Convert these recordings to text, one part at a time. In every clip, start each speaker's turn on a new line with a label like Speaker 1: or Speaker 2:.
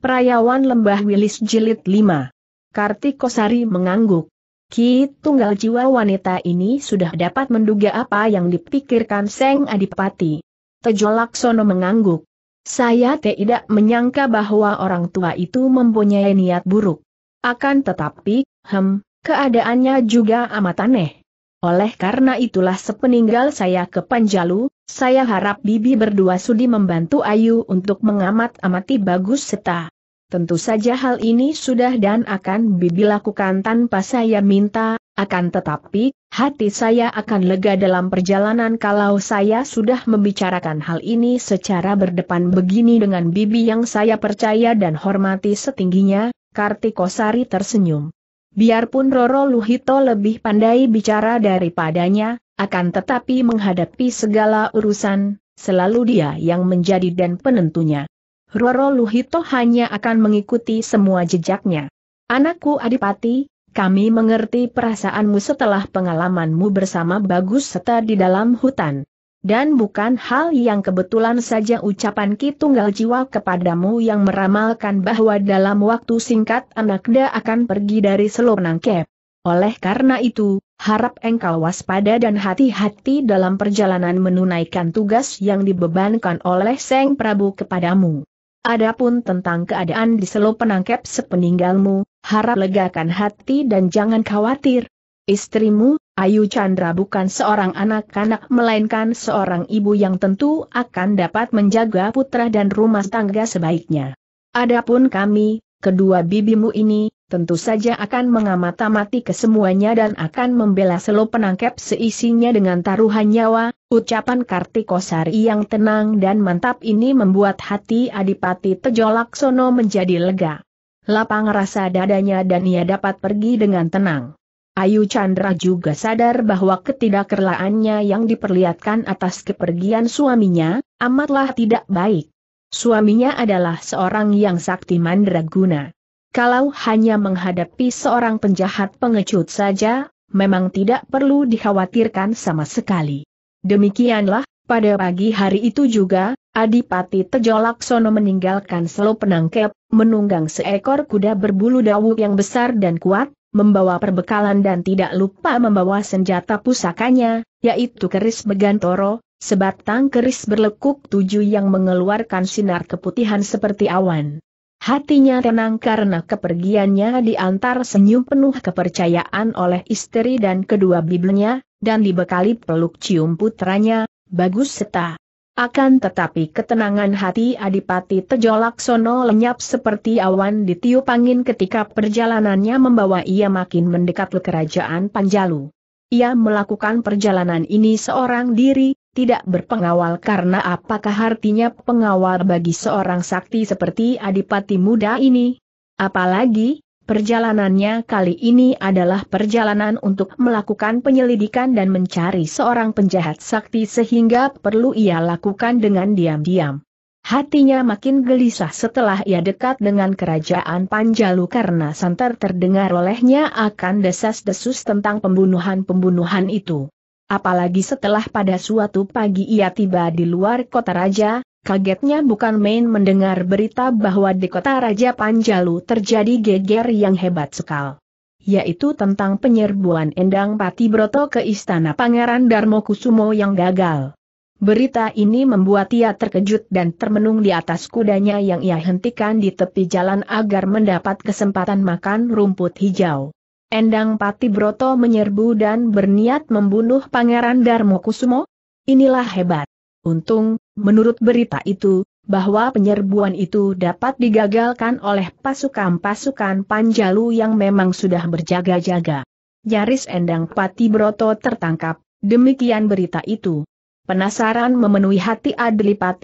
Speaker 1: Perayawan Lembah Wilis Jilid 5. Kartikosari mengangguk. Ki tunggal jiwa wanita ini sudah dapat menduga apa yang dipikirkan Seng Adipati. Tejo Laksono mengangguk. Saya tidak menyangka bahwa orang tua itu mempunyai niat buruk. Akan tetapi, hem, keadaannya juga amat aneh. Oleh karena itulah sepeninggal saya ke Panjalu, saya harap Bibi berdua sudi membantu Ayu untuk mengamat-amati bagus seta. Tentu saja hal ini sudah dan akan Bibi lakukan tanpa saya minta, akan tetapi, hati saya akan lega dalam perjalanan kalau saya sudah membicarakan hal ini secara berdepan begini dengan Bibi yang saya percaya dan hormati setingginya, Kartikosari tersenyum. Biarpun Roro Luhito lebih pandai bicara daripadanya, akan tetapi menghadapi segala urusan, selalu dia yang menjadi dan penentunya. Roro Luhito hanya akan mengikuti semua jejaknya. Anakku Adipati, kami mengerti perasaanmu setelah pengalamanmu bersama Bagus Seta di dalam hutan. Dan bukan hal yang kebetulan saja ucapan Ki Tunggal Jiwa kepadamu yang meramalkan bahwa dalam waktu singkat anakda akan pergi dari Nangkep. Oleh karena itu, harap engkau waspada dan hati-hati dalam perjalanan menunaikan tugas yang dibebankan oleh Seng Prabu kepadamu. Adapun tentang keadaan di selo penangkep sepeninggalmu, harap legakan hati dan jangan khawatir. Istrimu, Ayu Chandra bukan seorang anak-anak melainkan seorang ibu yang tentu akan dapat menjaga putra dan rumah tangga sebaiknya. Adapun kami, kedua bibimu ini, tentu saja akan mengamata-mati kesemuanya dan akan membela selo penangkap seisinya dengan taruhan nyawa, ucapan Kartikosari yang tenang dan mantap ini membuat hati Adipati Tejolaksono menjadi lega lapang rasa dadanya dan ia dapat pergi dengan tenang. Ayu Chandra juga sadar bahwa ketidakkerlaannya yang diperlihatkan atas kepergian suaminya, amatlah tidak baik. Suaminya adalah seorang yang sakti mandraguna. Kalau hanya menghadapi seorang penjahat pengecut saja, memang tidak perlu dikhawatirkan sama sekali. Demikianlah, pada pagi hari itu juga, Adipati Tejolaksono meninggalkan Selo Penangkep, menunggang seekor kuda berbulu dawu yang besar dan kuat, membawa perbekalan dan tidak lupa membawa senjata pusakanya, yaitu keris begantoro, sebatang keris berlekuk tujuh yang mengeluarkan sinar keputihan seperti awan. Hatinya tenang karena kepergiannya diantar senyum penuh kepercayaan oleh istri dan kedua biblenya, dan dibekali peluk cium putranya, Bagus Seta. Akan tetapi ketenangan hati Adipati Tejo Laksono lenyap seperti awan di tiup angin ketika perjalanannya membawa ia makin mendekat ke kerajaan Panjalu. Ia melakukan perjalanan ini seorang diri, tidak berpengawal karena apakah artinya pengawal bagi seorang sakti seperti Adipati muda ini? Apalagi, Perjalanannya kali ini adalah perjalanan untuk melakukan penyelidikan dan mencari seorang penjahat sakti sehingga perlu ia lakukan dengan diam-diam. Hatinya makin gelisah setelah ia dekat dengan kerajaan Panjalu karena santer terdengar olehnya akan desas-desus tentang pembunuhan-pembunuhan itu. Apalagi setelah pada suatu pagi ia tiba di luar kota raja, Kagetnya bukan main mendengar berita bahwa di kota Raja Panjalu terjadi geger yang hebat sekal. Yaitu tentang penyerbuan Endang Pati Broto ke istana Pangeran Darmo Kusumo yang gagal. Berita ini membuat ia terkejut dan termenung di atas kudanya yang ia hentikan di tepi jalan agar mendapat kesempatan makan rumput hijau. Endang Pati Broto menyerbu dan berniat membunuh Pangeran Darmo Kusumo? Inilah hebat. Untung, menurut berita itu, bahwa penyerbuan itu dapat digagalkan oleh pasukan-pasukan Panjalu yang memang sudah berjaga-jaga. Nyaris Endang Pati Broto tertangkap, demikian berita itu. Penasaran memenuhi hati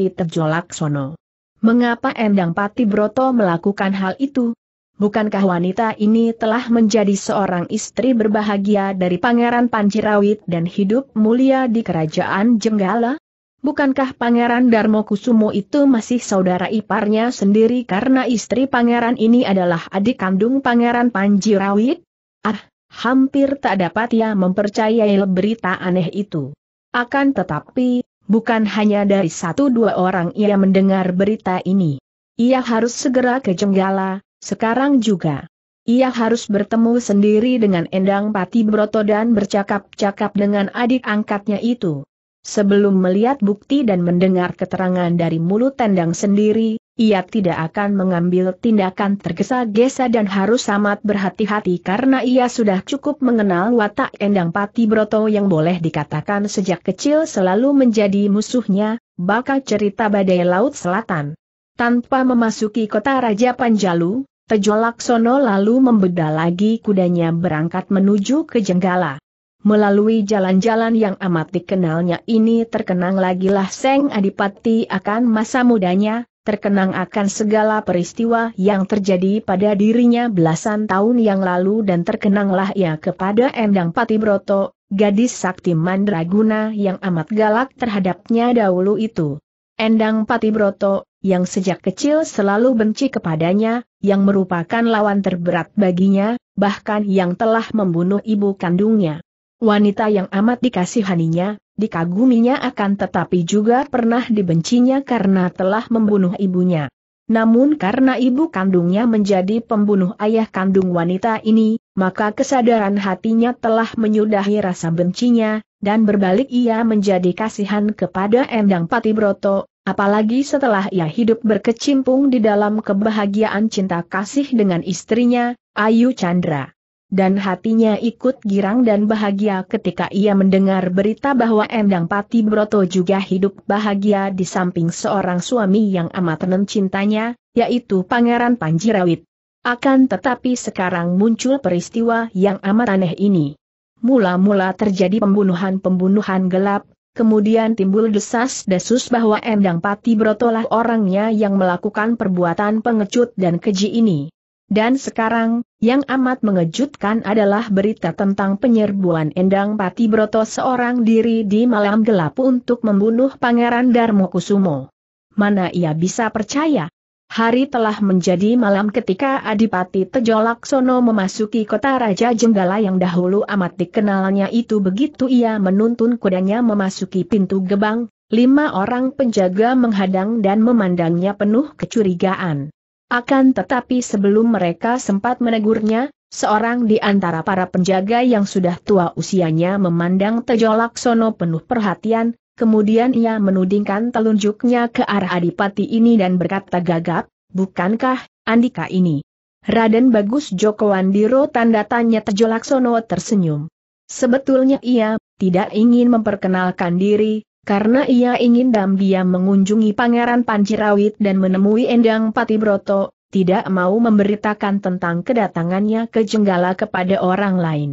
Speaker 1: terjolak Sono. Mengapa Endang Pati Broto melakukan hal itu? Bukankah wanita ini telah menjadi seorang istri berbahagia dari Pangeran Panjirawit dan hidup mulia di Kerajaan Jenggala? Bukankah Pangeran Darmo Kusumo itu masih saudara iparnya sendiri karena istri pangeran ini adalah adik kandung Pangeran Panji Rawit? Ah, hampir tak dapat ia mempercayai berita aneh itu. Akan tetapi, bukan hanya dari satu dua orang ia mendengar berita ini. Ia harus segera ke Jenggala, sekarang juga. Ia harus bertemu sendiri dengan Endang Pati Broto dan bercakap-cakap dengan adik angkatnya itu. Sebelum melihat bukti dan mendengar keterangan dari mulut tendang sendiri, ia tidak akan mengambil tindakan tergesa-gesa dan harus amat berhati-hati karena ia sudah cukup mengenal watak Endang Pati Broto yang boleh dikatakan sejak kecil selalu menjadi musuhnya, bakal cerita badai laut selatan. Tanpa memasuki kota Raja Panjalu, Tejolaksono lalu membeda lagi kudanya berangkat menuju ke Jenggala. Melalui jalan-jalan yang amat dikenalnya ini terkenang lagi lah Seng Adipati akan masa mudanya, terkenang akan segala peristiwa yang terjadi pada dirinya belasan tahun yang lalu dan terkenanglah ia kepada Endang Patibroto, gadis sakti mandraguna yang amat galak terhadapnya dahulu itu. Endang Patibroto, yang sejak kecil selalu benci kepadanya, yang merupakan lawan terberat baginya, bahkan yang telah membunuh ibu kandungnya. Wanita yang amat dikasihaninya, dikaguminya akan tetapi juga pernah dibencinya karena telah membunuh ibunya. Namun karena ibu kandungnya menjadi pembunuh ayah kandung wanita ini, maka kesadaran hatinya telah menyudahi rasa bencinya, dan berbalik ia menjadi kasihan kepada Endang Patibroto, apalagi setelah ia hidup berkecimpung di dalam kebahagiaan cinta kasih dengan istrinya, Ayu Chandra dan hatinya ikut girang dan bahagia ketika ia mendengar berita bahwa Endang Pati Broto juga hidup bahagia di samping seorang suami yang amat tenang cintanya, yaitu Pangeran Panjirawit. Akan tetapi sekarang muncul peristiwa yang amat aneh ini. Mula-mula terjadi pembunuhan-pembunuhan gelap, kemudian timbul desas-desus bahwa Endang Pati Brotolah orangnya yang melakukan perbuatan pengecut dan keji ini. Dan sekarang, yang amat mengejutkan adalah berita tentang penyerbuan Endang Pati Broto seorang diri di malam gelap untuk membunuh Pangeran Darmo Kusumo. Mana ia bisa percaya? Hari telah menjadi malam ketika Adipati Tejolaksono memasuki kota Raja Jenggala yang dahulu amat dikenalnya itu begitu ia menuntun kudanya memasuki pintu gebang, lima orang penjaga menghadang dan memandangnya penuh kecurigaan. Akan tetapi sebelum mereka sempat menegurnya, seorang di antara para penjaga yang sudah tua usianya memandang Tejo Laksono penuh perhatian, kemudian ia menudingkan telunjuknya ke arah Adipati ini dan berkata gagap, bukankah, Andika ini? Raden Bagus Joko Andiro tanda tanya Tejo Laksono tersenyum. Sebetulnya ia tidak ingin memperkenalkan diri, karena ia ingin diam-diam mengunjungi Pangeran Panjirawit dan menemui Endang Patibroto, tidak mau memberitakan tentang kedatangannya ke Jenggala kepada orang lain.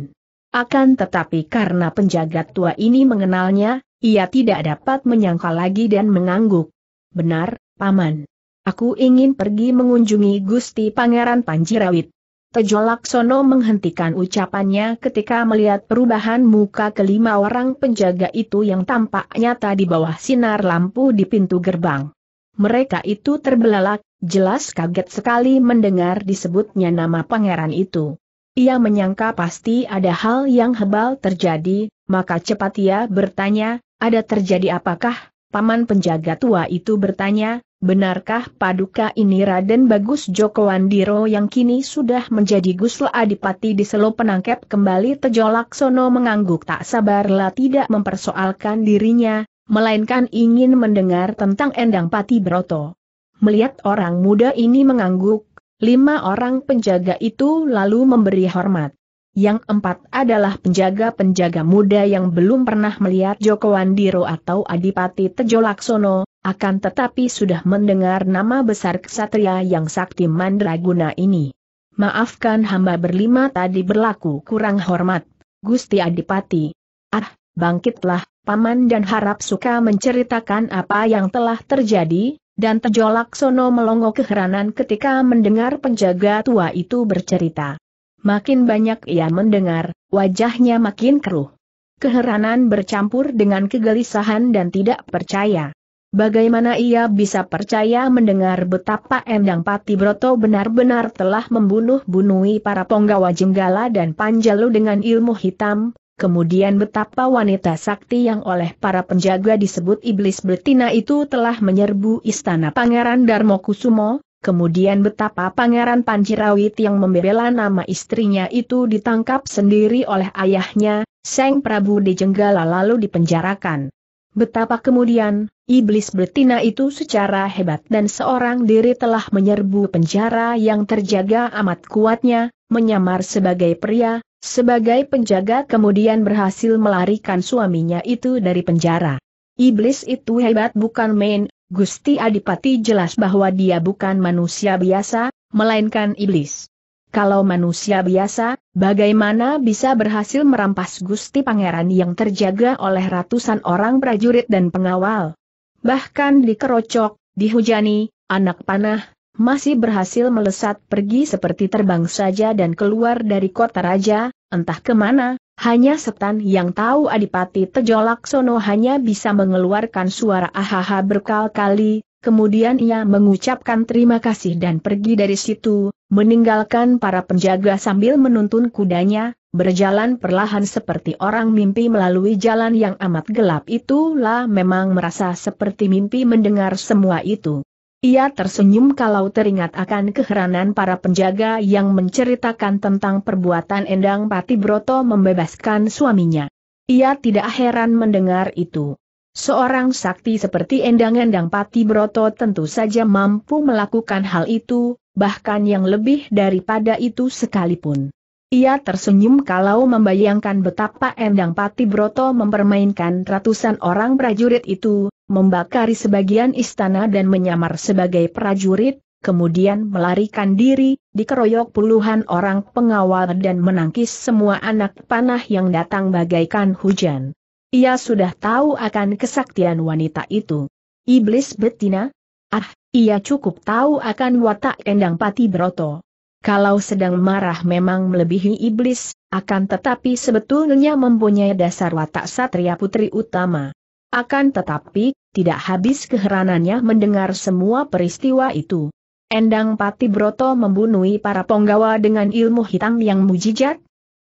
Speaker 1: Akan tetapi karena penjaga tua ini mengenalnya, ia tidak dapat menyangkal lagi dan mengangguk. Benar, Paman. Aku ingin pergi mengunjungi Gusti Pangeran Panjirawit. Tejo Laksono menghentikan ucapannya ketika melihat perubahan muka kelima orang penjaga itu yang tampak nyata di bawah sinar lampu di pintu gerbang. Mereka itu terbelalak, jelas kaget sekali mendengar disebutnya nama pangeran itu. Ia menyangka pasti ada hal yang hebal terjadi, maka cepat ia bertanya, ada terjadi apakah? Paman penjaga tua itu bertanya, Benarkah paduka ini Raden Bagus Joko Wandiro yang kini sudah menjadi Gusla Adipati di Selo penangkep kembali Tejo Laksono mengangguk tak sabarlah tidak mempersoalkan dirinya, melainkan ingin mendengar tentang Endang Pati Broto. Melihat orang muda ini mengangguk, lima orang penjaga itu lalu memberi hormat. Yang empat adalah penjaga-penjaga muda yang belum pernah melihat Joko Wandiro atau Adipati Tejo Laksono, akan tetapi sudah mendengar nama besar kesatria yang sakti mandraguna ini. Maafkan hamba berlima tadi berlaku kurang hormat, Gusti Adipati. Ah, bangkitlah, Paman dan harap suka menceritakan apa yang telah terjadi, dan terjolak Sono melongo keheranan ketika mendengar penjaga tua itu bercerita. Makin banyak ia mendengar, wajahnya makin keruh. Keheranan bercampur dengan kegelisahan dan tidak percaya. Bagaimana ia bisa percaya mendengar betapa Endang Pati Broto benar-benar telah membunuh bunuhi para penggawa jenggala dan panjalu dengan ilmu hitam, kemudian betapa wanita sakti yang oleh para penjaga disebut iblis betina itu telah menyerbu istana Pangeran Darmo Kusumo, kemudian betapa Pangeran Panjirawit yang membela nama istrinya itu ditangkap sendiri oleh ayahnya, Seng Prabu di Jenggala lalu dipenjarakan. Betapa kemudian, iblis betina itu secara hebat dan seorang diri telah menyerbu penjara yang terjaga amat kuatnya, menyamar sebagai pria, sebagai penjaga kemudian berhasil melarikan suaminya itu dari penjara. Iblis itu hebat bukan main, Gusti Adipati jelas bahwa dia bukan manusia biasa, melainkan iblis. Kalau manusia biasa, bagaimana bisa berhasil merampas Gusti Pangeran yang terjaga oleh ratusan orang prajurit dan pengawal? Bahkan dikerocok, dihujani, anak panah, masih berhasil melesat pergi seperti terbang saja dan keluar dari kota raja, entah kemana, hanya setan yang tahu Adipati Tejolaksono hanya bisa mengeluarkan suara ahaha berkali-kali, Kemudian ia mengucapkan terima kasih dan pergi dari situ, meninggalkan para penjaga sambil menuntun kudanya, berjalan perlahan seperti orang mimpi melalui jalan yang amat gelap itulah memang merasa seperti mimpi mendengar semua itu. Ia tersenyum kalau teringat akan keheranan para penjaga yang menceritakan tentang perbuatan Endang Pati Broto membebaskan suaminya. Ia tidak heran mendengar itu. Seorang sakti seperti Endang-Endang Pati Broto tentu saja mampu melakukan hal itu, bahkan yang lebih daripada itu sekalipun. Ia tersenyum kalau membayangkan betapa Endang Pati Broto mempermainkan ratusan orang prajurit itu, membakari sebagian istana dan menyamar sebagai prajurit, kemudian melarikan diri, dikeroyok puluhan orang pengawal dan menangkis semua anak panah yang datang bagaikan hujan. Ia sudah tahu akan kesaktian wanita itu. Iblis betina? Ah, ia cukup tahu akan watak Endang Pati Broto. Kalau sedang marah memang melebihi iblis, akan tetapi sebetulnya mempunyai dasar watak satria putri utama. Akan tetapi, tidak habis keheranannya mendengar semua peristiwa itu. Endang Pati Broto membunuhi para penggawa dengan ilmu hitam yang mujijat,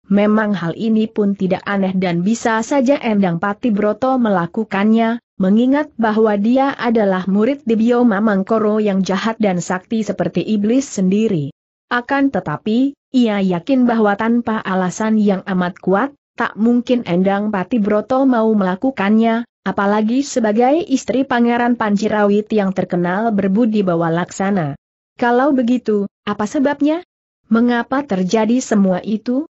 Speaker 1: Memang hal ini pun tidak aneh dan bisa saja Endang Pati Broto melakukannya, mengingat bahwa dia adalah murid di Mamang Mangkoro yang jahat dan sakti seperti iblis sendiri. Akan tetapi, ia yakin bahwa tanpa alasan yang amat kuat, tak mungkin Endang Pati Broto mau melakukannya, apalagi sebagai istri Pangeran Pancirawit yang terkenal berbudi bawa laksana. Kalau begitu, apa sebabnya? Mengapa terjadi semua itu?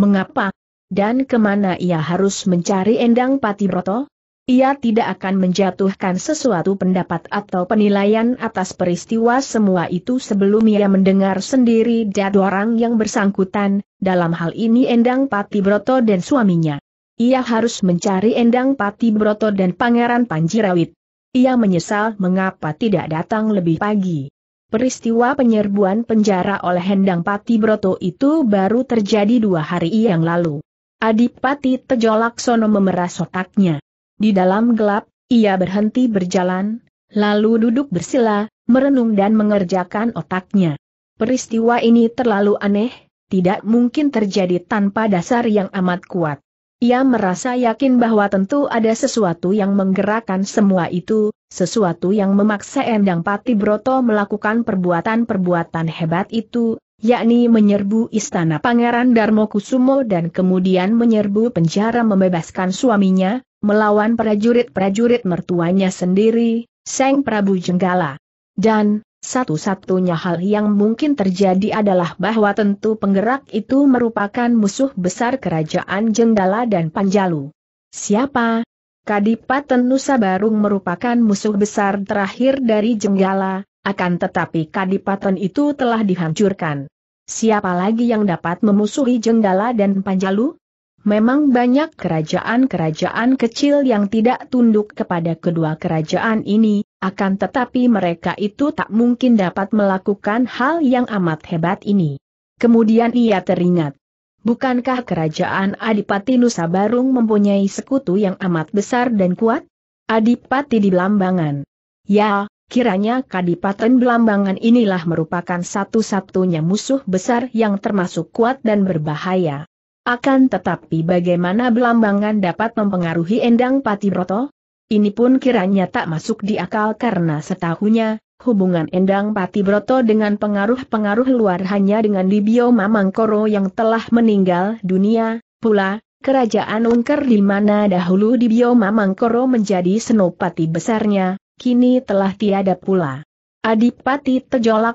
Speaker 1: mengapa, dan kemana ia harus mencari Endang Patibroto? Ia tidak akan menjatuhkan sesuatu pendapat atau penilaian atas peristiwa semua itu sebelum ia mendengar sendiri dari orang yang bersangkutan, dalam hal ini Endang Patibroto dan suaminya. Ia harus mencari Endang Patibroto dan Pangeran Panjirawit. Ia menyesal mengapa tidak datang lebih pagi. Peristiwa penyerbuan penjara oleh Hendang Pati Broto itu baru terjadi dua hari yang lalu. Adipati Tejo Laksono memeras otaknya. Di dalam gelap, ia berhenti berjalan, lalu duduk bersila, merenung dan mengerjakan otaknya. Peristiwa ini terlalu aneh, tidak mungkin terjadi tanpa dasar yang amat kuat. Ia merasa yakin bahwa tentu ada sesuatu yang menggerakkan semua itu, sesuatu yang memaksa Endang Pati Broto melakukan perbuatan-perbuatan hebat itu, yakni menyerbu istana Pangeran Darmo Kusumo dan kemudian menyerbu penjara membebaskan suaminya, melawan prajurit-prajurit mertuanya sendiri, Seng Prabu Jenggala. Dan, satu-satunya hal yang mungkin terjadi adalah bahwa tentu penggerak itu merupakan musuh besar kerajaan Jenggala dan Panjalu. Siapa, Kadipaten Nusa Barung merupakan musuh besar terakhir dari Jenggala, akan tetapi Kadipaten itu telah dihancurkan. Siapa lagi yang dapat memusuhi Jenggala dan Panjalu? Memang banyak kerajaan-kerajaan kecil yang tidak tunduk kepada kedua kerajaan ini, akan tetapi mereka itu tak mungkin dapat melakukan hal yang amat hebat ini. Kemudian ia teringat, Bukankah kerajaan Adipati Nusa Barung mempunyai sekutu yang amat besar dan kuat? Adipati di Belambangan. Ya, kiranya Kadipaten Belambangan inilah merupakan satu-satunya musuh besar yang termasuk kuat dan berbahaya. Akan tetapi bagaimana Belambangan dapat mempengaruhi Endang Pati Broto? Ini pun kiranya tak masuk di akal karena setahunya, hubungan Endang Pati Broto dengan pengaruh-pengaruh luar hanya dengan Dibio Mamangkoro yang telah meninggal dunia, pula, kerajaan Ungker di mana dahulu Dibio Mamangkoro menjadi senopati besarnya, kini telah tiada pula. Adipati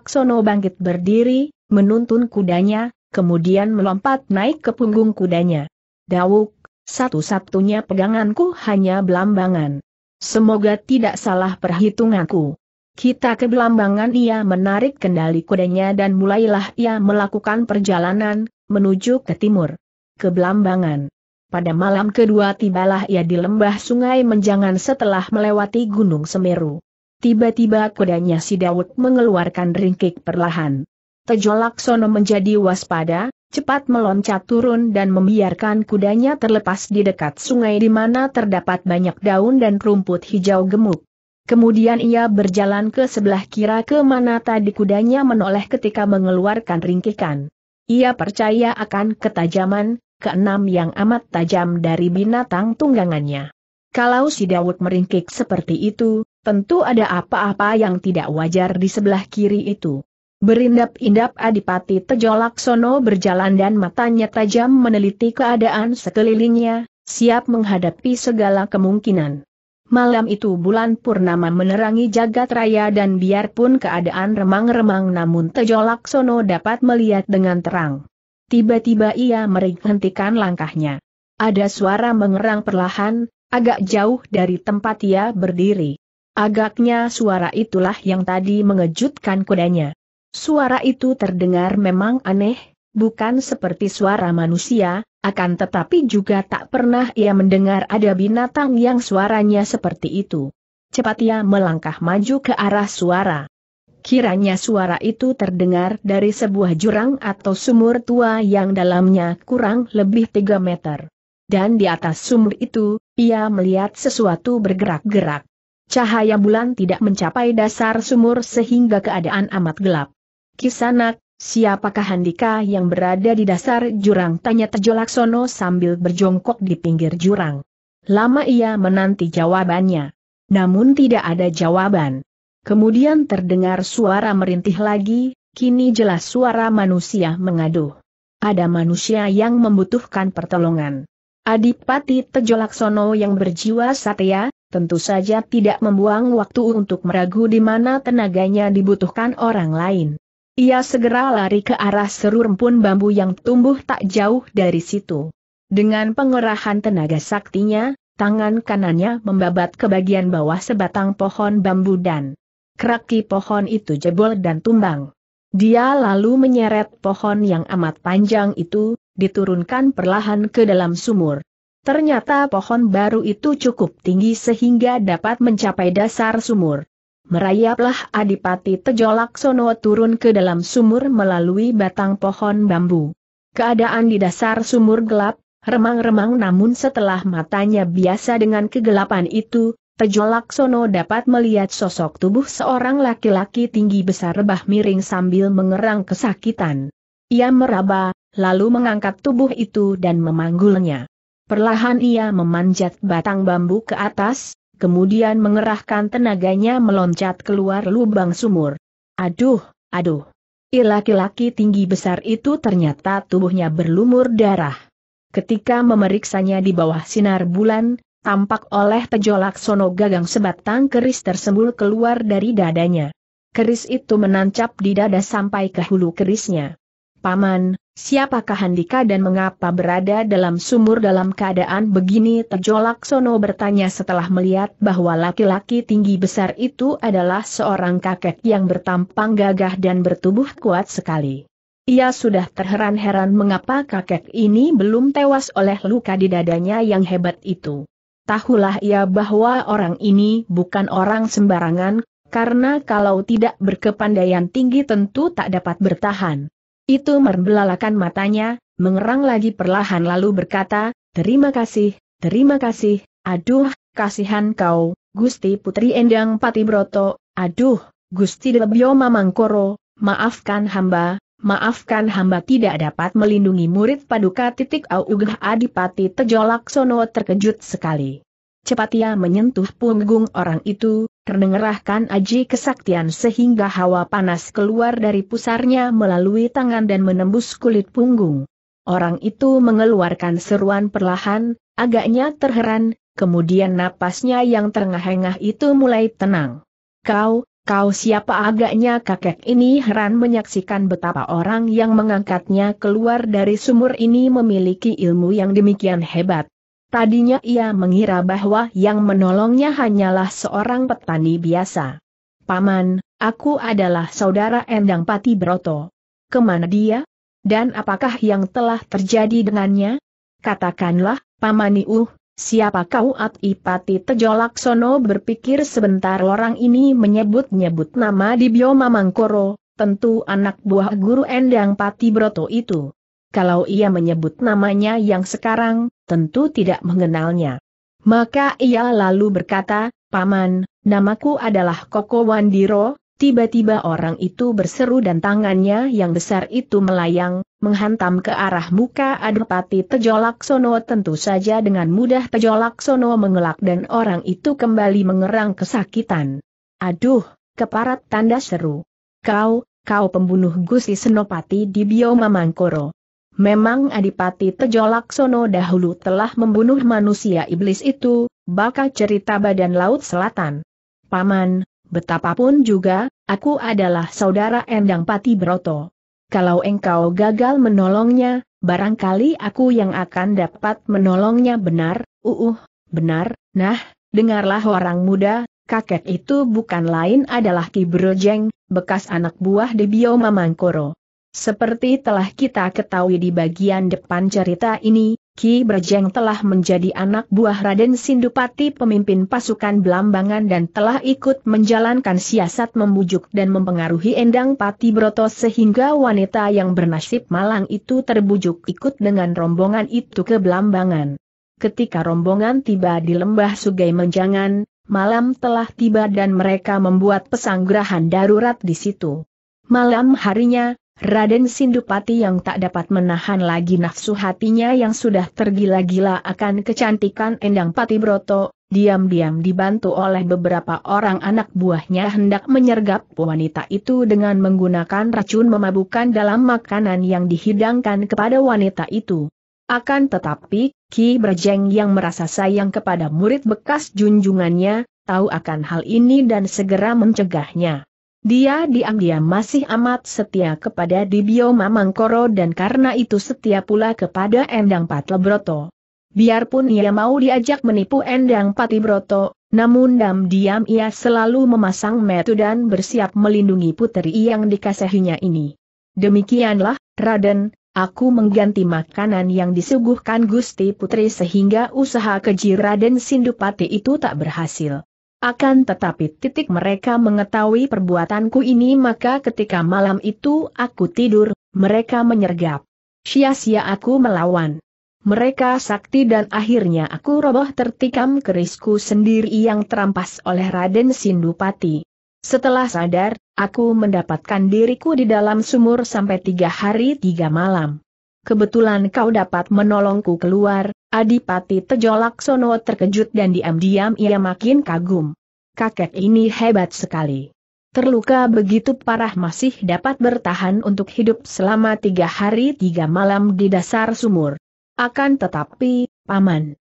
Speaker 1: Sono bangkit berdiri, menuntun kudanya, kemudian melompat naik ke punggung kudanya. Dawuk, satu-satunya peganganku hanya belambangan. Semoga tidak salah perhitunganku. Kita ke Belambangan ia menarik kendali kudanya dan mulailah ia melakukan perjalanan, menuju ke timur. Ke Belambangan. Pada malam kedua tibalah ia di lembah sungai menjangan setelah melewati Gunung Semeru. Tiba-tiba kudanya si Daud mengeluarkan ringkik perlahan. Tejo Laksono menjadi waspada, cepat meloncat turun dan membiarkan kudanya terlepas di dekat sungai di mana terdapat banyak daun dan rumput hijau gemuk. Kemudian ia berjalan ke sebelah kira ke mana tadi kudanya menoleh ketika mengeluarkan ringkikan. Ia percaya akan ketajaman, keenam yang amat tajam dari binatang tunggangannya. Kalau si Dawud meringkik seperti itu, tentu ada apa-apa yang tidak wajar di sebelah kiri itu. Berindap-indap Adipati Tejolaksono berjalan dan matanya tajam meneliti keadaan sekelilingnya, siap menghadapi segala kemungkinan. Malam itu bulan purnama menerangi jagat raya dan biarpun keadaan remang-remang namun Tejo Laksono dapat melihat dengan terang. Tiba-tiba ia merihentikan langkahnya. Ada suara mengerang perlahan, agak jauh dari tempat ia berdiri. Agaknya suara itulah yang tadi mengejutkan kudanya. Suara itu terdengar memang aneh, bukan seperti suara manusia, akan tetapi juga tak pernah ia mendengar ada binatang yang suaranya seperti itu. Cepat ia melangkah maju ke arah suara. Kiranya suara itu terdengar dari sebuah jurang atau sumur tua yang dalamnya kurang lebih 3 meter. Dan di atas sumur itu, ia melihat sesuatu bergerak-gerak. Cahaya bulan tidak mencapai dasar sumur sehingga keadaan amat gelap. Kisanak, Siapakah Handika yang berada di dasar jurang? Tanya Tejo Laksono sambil berjongkok di pinggir jurang. Lama ia menanti jawabannya. Namun tidak ada jawaban. Kemudian terdengar suara merintih lagi, kini jelas suara manusia mengaduh. Ada manusia yang membutuhkan pertolongan. Adipati Tejo Laksono yang berjiwa satya, tentu saja tidak membuang waktu untuk meragu di mana tenaganya dibutuhkan orang lain. Ia segera lari ke arah serumpun bambu yang tumbuh tak jauh dari situ. Dengan pengerahan tenaga saktinya, tangan kanannya membabat ke bagian bawah sebatang pohon bambu dan keraki pohon itu jebol dan tumbang. Dia lalu menyeret pohon yang amat panjang itu, diturunkan perlahan ke dalam sumur. Ternyata pohon baru itu cukup tinggi sehingga dapat mencapai dasar sumur. Merayaplah Adipati Tejolaksono turun ke dalam sumur melalui batang pohon bambu. Keadaan di dasar sumur gelap, remang-remang namun setelah matanya biasa dengan kegelapan itu, Tejolaksono dapat melihat sosok tubuh seorang laki-laki tinggi besar rebah miring sambil mengerang kesakitan. Ia meraba, lalu mengangkat tubuh itu dan memanggulnya. Perlahan ia memanjat batang bambu ke atas, kemudian mengerahkan tenaganya meloncat keluar lubang sumur. Aduh, aduh. Laki-laki tinggi besar itu ternyata tubuhnya berlumur darah. Ketika memeriksanya di bawah sinar bulan, tampak oleh tejolak sono gagang sebatang keris tersembul keluar dari dadanya. Keris itu menancap di dada sampai ke hulu kerisnya. Paman, Siapakah Handika dan mengapa berada dalam sumur dalam keadaan begini? Terjolak Sono bertanya setelah melihat bahwa laki-laki tinggi besar itu adalah seorang kakek yang bertampang gagah dan bertubuh kuat sekali. Ia sudah terheran-heran mengapa kakek ini belum tewas oleh luka di dadanya yang hebat itu. Tahulah ia bahwa orang ini bukan orang sembarangan, karena kalau tidak berkepandaian tinggi tentu tak dapat bertahan. Itu merbelalakan matanya, mengerang lagi perlahan lalu berkata, Terima kasih, terima kasih, aduh, kasihan kau, Gusti Putri Endang Patibroto, aduh, Gusti Lebyo Mamangkoro, maafkan hamba, maafkan hamba tidak dapat melindungi murid paduka titik augah adipati Tejolaksono terkejut sekali. Cepat ia menyentuh punggung orang itu, terdengerahkan aji kesaktian sehingga hawa panas keluar dari pusarnya melalui tangan dan menembus kulit punggung. Orang itu mengeluarkan seruan perlahan, agaknya terheran, kemudian napasnya yang terengah-engah itu mulai tenang. Kau, kau siapa agaknya kakek ini heran menyaksikan betapa orang yang mengangkatnya keluar dari sumur ini memiliki ilmu yang demikian hebat. Tadinya ia mengira bahwa yang menolongnya hanyalah seorang petani biasa. Paman, aku adalah saudara Endang Pati Broto. Kemana dia? Dan apakah yang telah terjadi dengannya? Katakanlah, Iuh, siapa kau Ati Pati Tejolaksono berpikir sebentar orang ini menyebut-nyebut nama di Bioma Mangkoro, tentu anak buah guru Endang Pati Broto itu kalau ia menyebut namanya yang sekarang, tentu tidak mengenalnya. Maka ia lalu berkata, Paman, namaku adalah Koko Wandiro, tiba-tiba orang itu berseru dan tangannya yang besar itu melayang, menghantam ke arah muka Adipati Tejolaksono tentu saja dengan mudah Tejolaksono mengelak dan orang itu kembali mengerang kesakitan. Aduh, keparat tanda seru. Kau, kau pembunuh Gusti Senopati di Bioma Mangkoro. Memang Adipati Tejolaksono dahulu telah membunuh manusia iblis itu, bakal cerita badan laut selatan. Paman, betapapun juga, aku adalah saudara Endang Pati Broto. Kalau engkau gagal menolongnya, barangkali aku yang akan dapat menolongnya benar, uuh, uh, benar, nah, dengarlah orang muda, kakek itu bukan lain adalah Ki Brojeng, bekas anak buah Debio Mamangkoro. Seperti telah kita ketahui di bagian depan cerita ini, Ki Berjang telah menjadi anak buah Raden Sindupati pemimpin pasukan Belambangan dan telah ikut menjalankan siasat membujuk dan mempengaruhi Endang Pati Broto sehingga wanita yang bernasib malang itu terbujuk ikut dengan rombongan itu ke Belambangan. Ketika rombongan tiba di lembah Sugai Menjangan, malam telah tiba dan mereka membuat pesanggrahan darurat di situ. Malam harinya, Raden Sindupati yang tak dapat menahan lagi nafsu hatinya yang sudah tergila-gila akan kecantikan Endang Pati Broto, diam-diam dibantu oleh beberapa orang anak buahnya hendak menyergap wanita itu dengan menggunakan racun memabukan dalam makanan yang dihidangkan kepada wanita itu. Akan tetapi, Ki Berjeng yang merasa sayang kepada murid bekas junjungannya, tahu akan hal ini dan segera mencegahnya. Dia diam-diam masih amat setia kepada Dibio Mamangkoro dan karena itu setia pula kepada Endang Patlebroto. Biarpun ia mau diajak menipu Endang Patibroto, namun diam-diam ia selalu memasang metu dan bersiap melindungi putri yang dikasihinya ini. Demikianlah, Raden, aku mengganti makanan yang disuguhkan Gusti Putri sehingga usaha keji Raden Sindupati itu tak berhasil. Akan tetapi titik mereka mengetahui perbuatanku ini maka ketika malam itu aku tidur, mereka menyergap. Sia-sia aku melawan. Mereka sakti dan akhirnya aku roboh tertikam kerisku sendiri yang terampas oleh Raden Sindupati. Setelah sadar, aku mendapatkan diriku di dalam sumur sampai tiga hari tiga malam kebetulan kau dapat menolongku keluar, Adipati Tejolaksono terkejut dan diam-diam ia makin kagum. Kakek ini hebat sekali. Terluka begitu parah masih dapat bertahan untuk hidup selama tiga hari tiga malam di dasar sumur. Akan tetapi, Paman,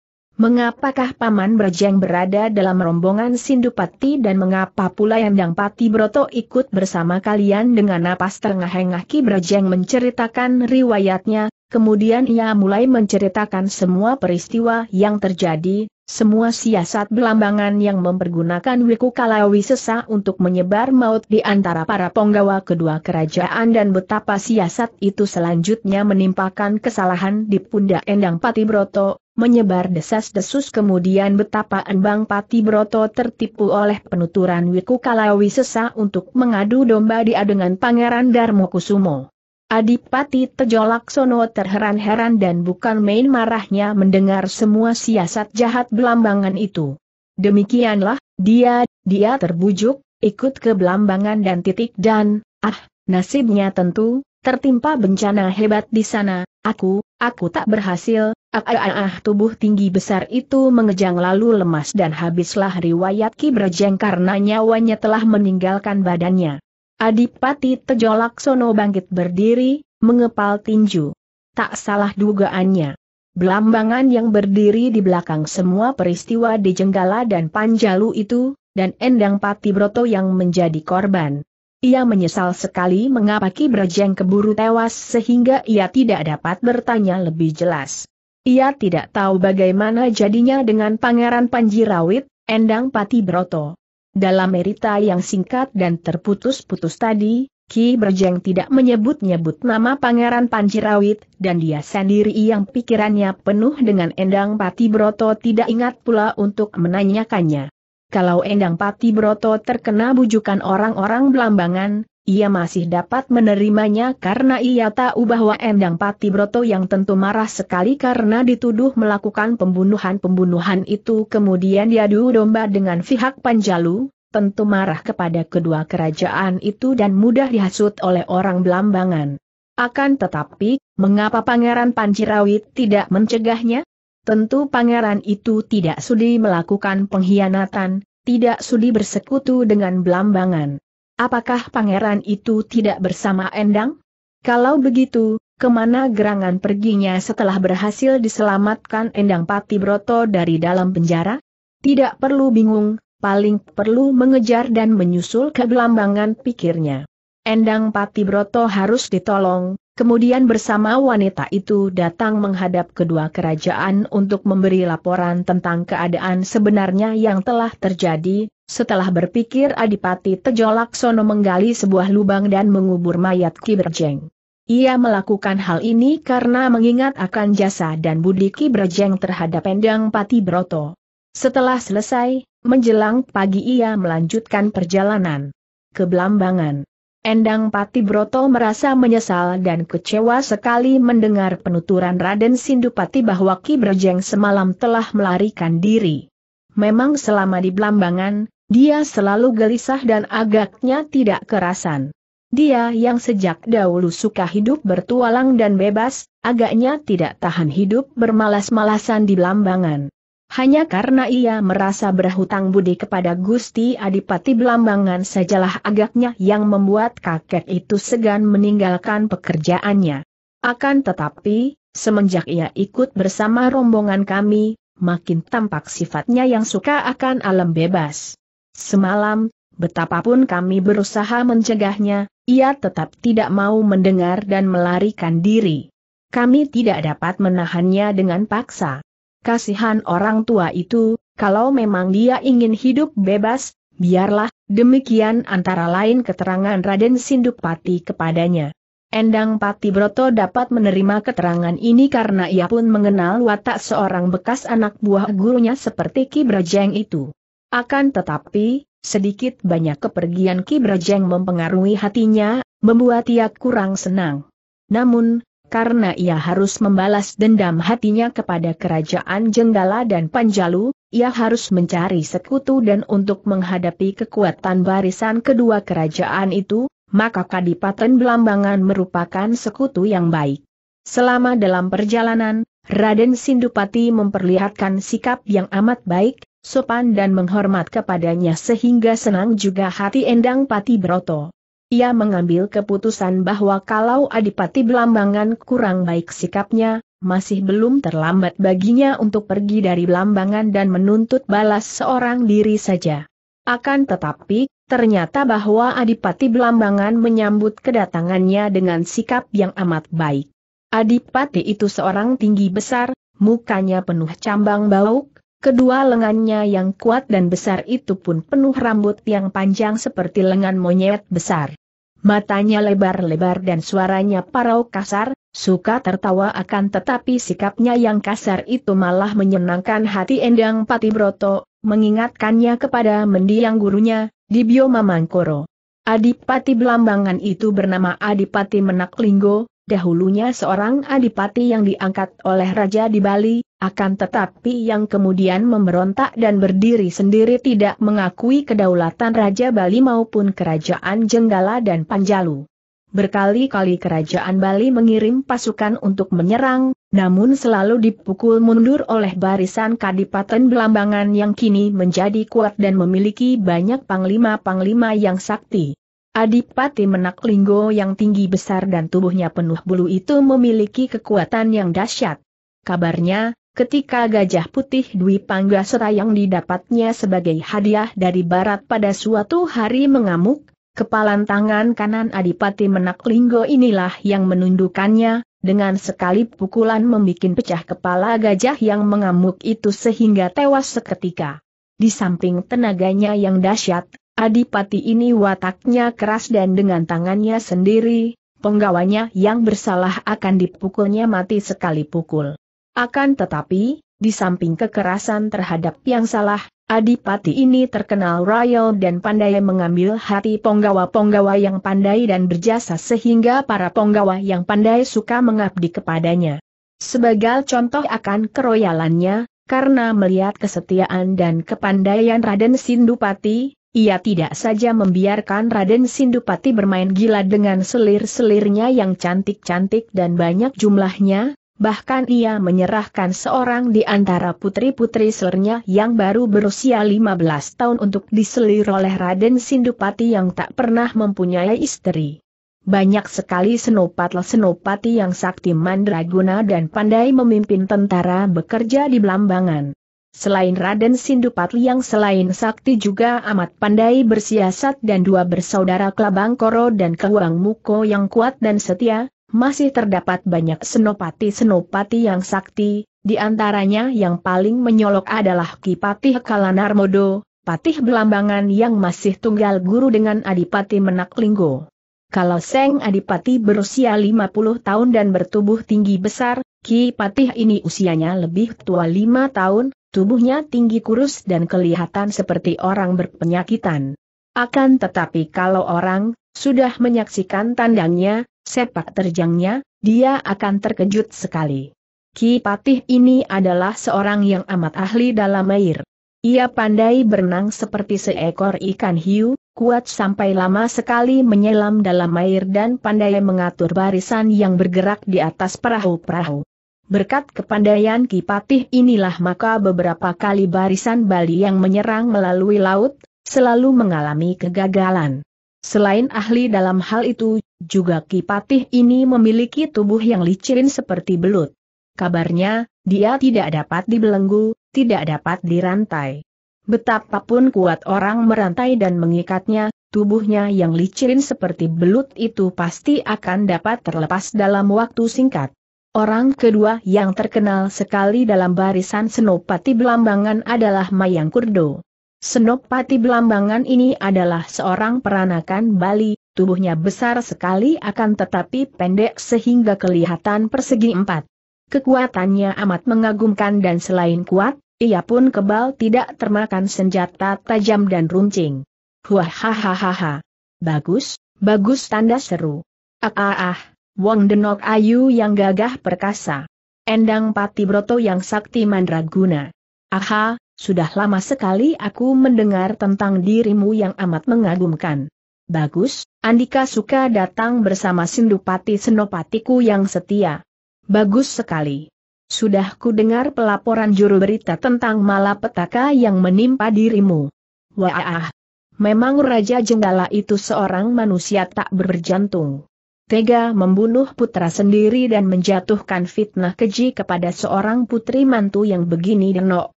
Speaker 1: Mengapakah Paman Brejeng berada dalam rombongan Sindupati dan mengapa pula Endang Pati Broto ikut bersama kalian dengan napas terengah-engah Ki Brejeng menceritakan riwayatnya, kemudian ia mulai menceritakan semua peristiwa yang terjadi, semua siasat belambangan yang mempergunakan Wiku Kalawi Sesa untuk menyebar maut di antara para penggawa kedua kerajaan dan betapa siasat itu selanjutnya menimpakan kesalahan di pundak Endang Pati Broto, menyebar desas-desus kemudian betapa Enbang Pati Broto tertipu oleh penuturan Wiku Kalawi Sesa untuk mengadu domba dia dengan Pangeran Darmo Kusumo. Adipati Tejo Laksono terheran-heran dan bukan main marahnya mendengar semua siasat jahat belambangan itu. Demikianlah, dia, dia terbujuk, ikut ke belambangan dan titik dan, ah, nasibnya tentu, tertimpa bencana hebat di sana, aku, aku tak berhasil, Ah, tubuh tinggi besar itu mengejang lalu lemas dan habislah riwayat Ki Brejeng karena nyawanya telah meninggalkan badannya. Adipati Tejo Laksono bangkit berdiri, mengepal tinju. Tak salah dugaannya. Belambangan yang berdiri di belakang semua peristiwa di Jenggala dan Panjalu itu, dan Endang Pati Broto yang menjadi korban. Ia menyesal sekali mengapa Ki Brejeng keburu tewas sehingga ia tidak dapat bertanya lebih jelas. Ia tidak tahu bagaimana jadinya dengan Pangeran Panji Rawit, Endang Pati Broto. Dalam erita yang singkat dan terputus-putus tadi, Ki Berjeng tidak menyebut-nyebut nama Pangeran Panji Rawit, dan dia sendiri yang pikirannya penuh dengan Endang Pati Broto tidak ingat pula untuk menanyakannya. Kalau Endang Pati Broto terkena bujukan orang-orang belambangan, ia masih dapat menerimanya karena ia tahu bahwa Endang Pati Broto yang tentu marah sekali karena dituduh melakukan pembunuhan-pembunuhan itu kemudian diadu domba dengan pihak Panjalu, tentu marah kepada kedua kerajaan itu dan mudah dihasut oleh orang belambangan. Akan tetapi, mengapa Pangeran Panjirawit tidak mencegahnya? Tentu pangeran itu tidak sudi melakukan pengkhianatan, tidak sudi bersekutu dengan belambangan apakah pangeran itu tidak bersama Endang? Kalau begitu, kemana gerangan perginya setelah berhasil diselamatkan Endang Pati Broto dari dalam penjara? Tidak perlu bingung, paling perlu mengejar dan menyusul kegelambangan pikirnya. Endang Pati Broto harus ditolong, kemudian bersama wanita itu datang menghadap kedua kerajaan untuk memberi laporan tentang keadaan sebenarnya yang telah terjadi, setelah berpikir Adipati Tejo Laksono menggali sebuah lubang dan mengubur mayat Ki Berjeng. Ia melakukan hal ini karena mengingat akan jasa dan budi Ki Berjeng terhadap Endang Pati Broto. Setelah selesai, menjelang pagi ia melanjutkan perjalanan ke Blambangan. Endang Pati Broto merasa menyesal dan kecewa sekali mendengar penuturan Raden Sindupati bahwa Ki semalam telah melarikan diri. Memang selama di Blambangan, dia selalu gelisah dan agaknya tidak kerasan. Dia yang sejak dahulu suka hidup bertualang dan bebas, agaknya tidak tahan hidup bermalas-malasan di lambangan. Hanya karena ia merasa berhutang budi kepada Gusti Adipati Belambangan sajalah agaknya yang membuat kakek itu segan meninggalkan pekerjaannya. Akan tetapi, semenjak ia ikut bersama rombongan kami, makin tampak sifatnya yang suka akan alam bebas. Semalam, betapapun kami berusaha mencegahnya, ia tetap tidak mau mendengar dan melarikan diri. Kami tidak dapat menahannya dengan paksa. Kasihan orang tua itu, kalau memang dia ingin hidup bebas, biarlah, demikian antara lain keterangan Raden Sindukpati kepadanya. Endang Pati Broto dapat menerima keterangan ini karena ia pun mengenal watak seorang bekas anak buah gurunya seperti Ki Brajeng itu. Akan tetapi, sedikit banyak kepergian Ki Brajeng mempengaruhi hatinya, membuat ia kurang senang. Namun, karena ia harus membalas dendam hatinya kepada kerajaan Jenggala dan Panjalu, ia harus mencari sekutu dan untuk menghadapi kekuatan barisan kedua kerajaan itu, maka Kadipaten Belambangan merupakan sekutu yang baik. Selama dalam perjalanan, Raden Sindupati memperlihatkan sikap yang amat baik, sopan dan menghormat kepadanya sehingga senang juga hati Endang Pati Broto. Ia mengambil keputusan bahwa kalau Adipati Belambangan kurang baik sikapnya, masih belum terlambat baginya untuk pergi dari Belambangan dan menuntut balas seorang diri saja. Akan tetapi, ternyata bahwa Adipati Belambangan menyambut kedatangannya dengan sikap yang amat baik. Adipati itu seorang tinggi besar, mukanya penuh cambang bauk, Kedua lengannya yang kuat dan besar itu pun penuh rambut yang panjang seperti lengan monyet besar. Matanya lebar-lebar dan suaranya parau kasar, suka tertawa akan tetapi sikapnya yang kasar itu malah menyenangkan hati Endang Patibroto, mengingatkannya kepada mendiang gurunya, di Bioma Mangkoro. Adipati Belambangan itu bernama Adipati Menaklinggo, dahulunya seorang adipati yang diangkat oleh Raja di Bali, akan tetapi yang kemudian memberontak dan berdiri sendiri tidak mengakui kedaulatan Raja Bali maupun Kerajaan Jenggala dan Panjalu. Berkali-kali Kerajaan Bali mengirim pasukan untuk menyerang, namun selalu dipukul mundur oleh barisan kadipaten belambangan yang kini menjadi kuat dan memiliki banyak panglima-panglima yang sakti. Adipati Menaklinggo yang tinggi besar dan tubuhnya penuh bulu itu memiliki kekuatan yang dahsyat. Kabarnya, Ketika gajah putih Dwi Panggasera yang didapatnya sebagai hadiah dari barat pada suatu hari mengamuk, kepalan tangan kanan Adipati Menaklinggo inilah yang menundukkannya, dengan sekali pukulan membuat pecah kepala gajah yang mengamuk itu sehingga tewas seketika. Di samping tenaganya yang dahsyat, Adipati ini wataknya keras dan dengan tangannya sendiri, penggawanya yang bersalah akan dipukulnya mati sekali pukul. Akan tetapi, di samping kekerasan terhadap yang salah, Adipati ini terkenal royal dan pandai mengambil hati ponggawa-ponggawa yang pandai dan berjasa sehingga para ponggawa yang pandai suka mengabdi kepadanya. Sebagai contoh akan keroyalannya, karena melihat kesetiaan dan kepandaian Raden Sindupati, ia tidak saja membiarkan Raden Sindupati bermain gila dengan selir-selirnya yang cantik-cantik dan banyak jumlahnya, bahkan ia menyerahkan seorang di antara putri-putri selernya yang baru berusia 15 tahun untuk diselir oleh Raden Sindupati yang tak pernah mempunyai istri. Banyak sekali senopat-senopati yang sakti mandraguna dan pandai memimpin tentara bekerja di Belambangan. Selain Raden Sindupati yang selain sakti juga amat pandai bersiasat dan dua bersaudara Kelabang dan Kewangmuko yang kuat dan setia, masih terdapat banyak senopati-senopati yang sakti, di antaranya yang paling menyolok adalah Kipatih Kalanarmodo, Patih Belambangan yang masih tunggal guru dengan Adipati Menaklinggo. Kalau Seng Adipati berusia 50 tahun dan bertubuh tinggi besar, Ki Patih ini usianya lebih tua 5 tahun, tubuhnya tinggi kurus dan kelihatan seperti orang berpenyakitan. Akan tetapi kalau orang sudah menyaksikan tandangnya, sepak terjangnya, dia akan terkejut sekali. Ki Patih ini adalah seorang yang amat ahli dalam air. Ia pandai berenang seperti seekor ikan hiu, kuat sampai lama sekali menyelam dalam air dan pandai mengatur barisan yang bergerak di atas perahu-perahu. Berkat kepandaian Ki Patih inilah maka beberapa kali barisan Bali yang menyerang melalui laut, selalu mengalami kegagalan. Selain ahli dalam hal itu, juga Kipatih ini memiliki tubuh yang licin seperti belut. Kabarnya, dia tidak dapat dibelenggu, tidak dapat dirantai. Betapapun kuat orang merantai dan mengikatnya, tubuhnya yang licin seperti belut itu pasti akan dapat terlepas dalam waktu singkat. Orang kedua yang terkenal sekali dalam barisan senopati belambangan adalah Mayang Kurdo. Senopati Belambangan ini adalah seorang peranakan Bali, tubuhnya besar sekali akan tetapi pendek sehingga kelihatan persegi empat. Kekuatannya amat mengagumkan dan selain kuat, ia pun kebal tidak termakan senjata tajam dan runcing. Huahahaha. Bagus, bagus tanda seru. Ah ah ah, Wong Denok Ayu yang gagah perkasa. Endang Pati Broto yang sakti mandraguna. Aha, sudah lama sekali aku mendengar tentang dirimu yang amat mengagumkan. Bagus, Andika suka datang bersama Sindupati Senopatiku yang setia. Bagus sekali. Sudah ku dengar pelaporan juru berita tentang malapetaka yang menimpa dirimu. Wah, memang Raja Jenggala itu seorang manusia tak berjantung. Tega membunuh putra sendiri dan menjatuhkan fitnah keji kepada seorang putri mantu yang begini denok.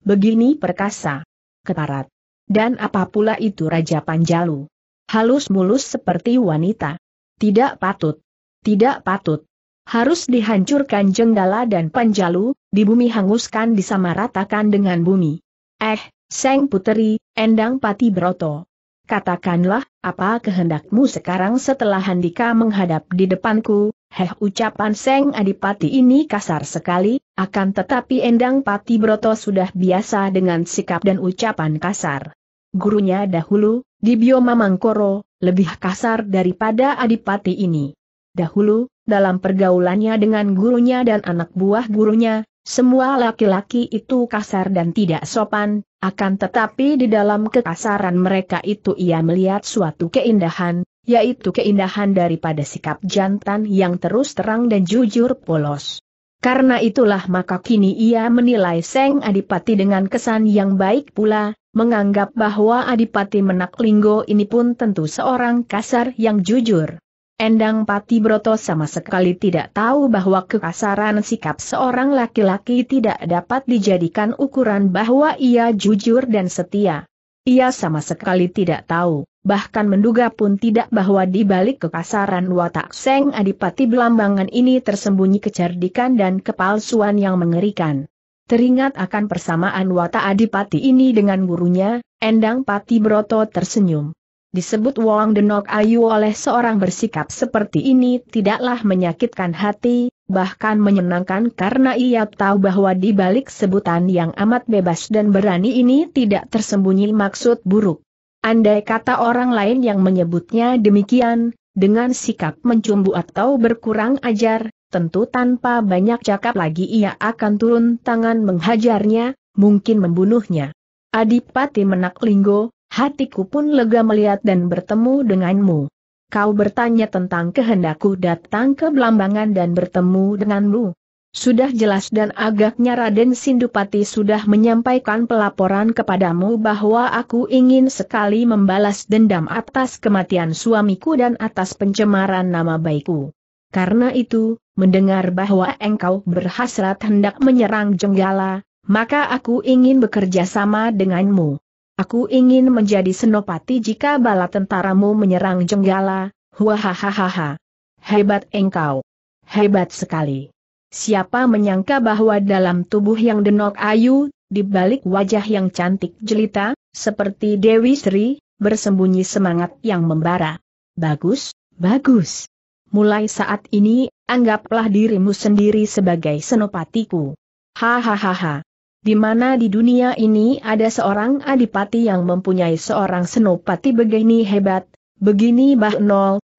Speaker 1: Begini perkasa. Keparat. Dan apa pula itu Raja Panjalu? Halus mulus seperti wanita. Tidak patut. Tidak patut. Harus dihancurkan jenggala dan panjalu, di bumi hanguskan disamaratakan dengan bumi. Eh, Seng Puteri, Endang Pati Broto. Katakanlah, apa kehendakmu sekarang setelah Handika menghadap di depanku, heh ucapan Seng Adipati ini kasar sekali, akan tetapi Endang Pati Broto sudah biasa dengan sikap dan ucapan kasar. Gurunya dahulu, di Bioma Mangkoro, lebih kasar daripada Adipati ini. Dahulu, dalam pergaulannya dengan gurunya dan anak buah gurunya, semua laki-laki itu kasar dan tidak sopan, akan tetapi di dalam kekasaran mereka itu ia melihat suatu keindahan, yaitu keindahan daripada sikap jantan yang terus terang dan jujur polos. Karena itulah maka kini ia menilai Seng Adipati dengan kesan yang baik pula, menganggap bahwa Adipati Menaklinggo ini pun tentu seorang kasar yang jujur. Endang Pati Broto sama sekali tidak tahu bahwa kekasaran sikap seorang laki-laki tidak dapat dijadikan ukuran bahwa ia jujur dan setia. Ia sama sekali tidak tahu bahkan menduga pun tidak bahwa di balik kekasaran watak Seng Adipati Belambangan ini tersembunyi kecerdikan dan kepalsuan yang mengerikan. Teringat akan persamaan watak Adipati ini dengan gurunya, Endang Pati Broto tersenyum. Disebut Wong Denok Ayu oleh seorang bersikap seperti ini tidaklah menyakitkan hati, bahkan menyenangkan karena ia tahu bahwa di balik sebutan yang amat bebas dan berani ini tidak tersembunyi maksud buruk. Andai kata orang lain yang menyebutnya demikian, dengan sikap mencumbu atau berkurang ajar, tentu tanpa banyak cakap lagi ia akan turun tangan menghajarnya, mungkin membunuhnya. Adipati linggo, hatiku pun lega melihat dan bertemu denganmu. Kau bertanya tentang kehendakku datang ke Belambangan dan bertemu denganmu. Sudah jelas dan agaknya Raden Sindupati sudah menyampaikan pelaporan kepadamu bahwa aku ingin sekali membalas dendam atas kematian suamiku dan atas pencemaran nama baikku. Karena itu, mendengar bahwa engkau berhasrat hendak menyerang Jenggala, maka aku ingin bekerja sama denganmu. Aku ingin menjadi senopati jika bala tentaramu menyerang Jenggala, Wahahaha. Hebat engkau. Hebat sekali. Siapa menyangka bahwa dalam tubuh yang denok ayu, di balik wajah yang cantik jelita, seperti Dewi Sri, bersembunyi semangat yang membara. Bagus, bagus. Mulai saat ini, anggaplah dirimu sendiri sebagai senopatiku. Hahaha. Di mana di dunia ini ada seorang adipati yang mempunyai seorang senopati begini hebat, begini bah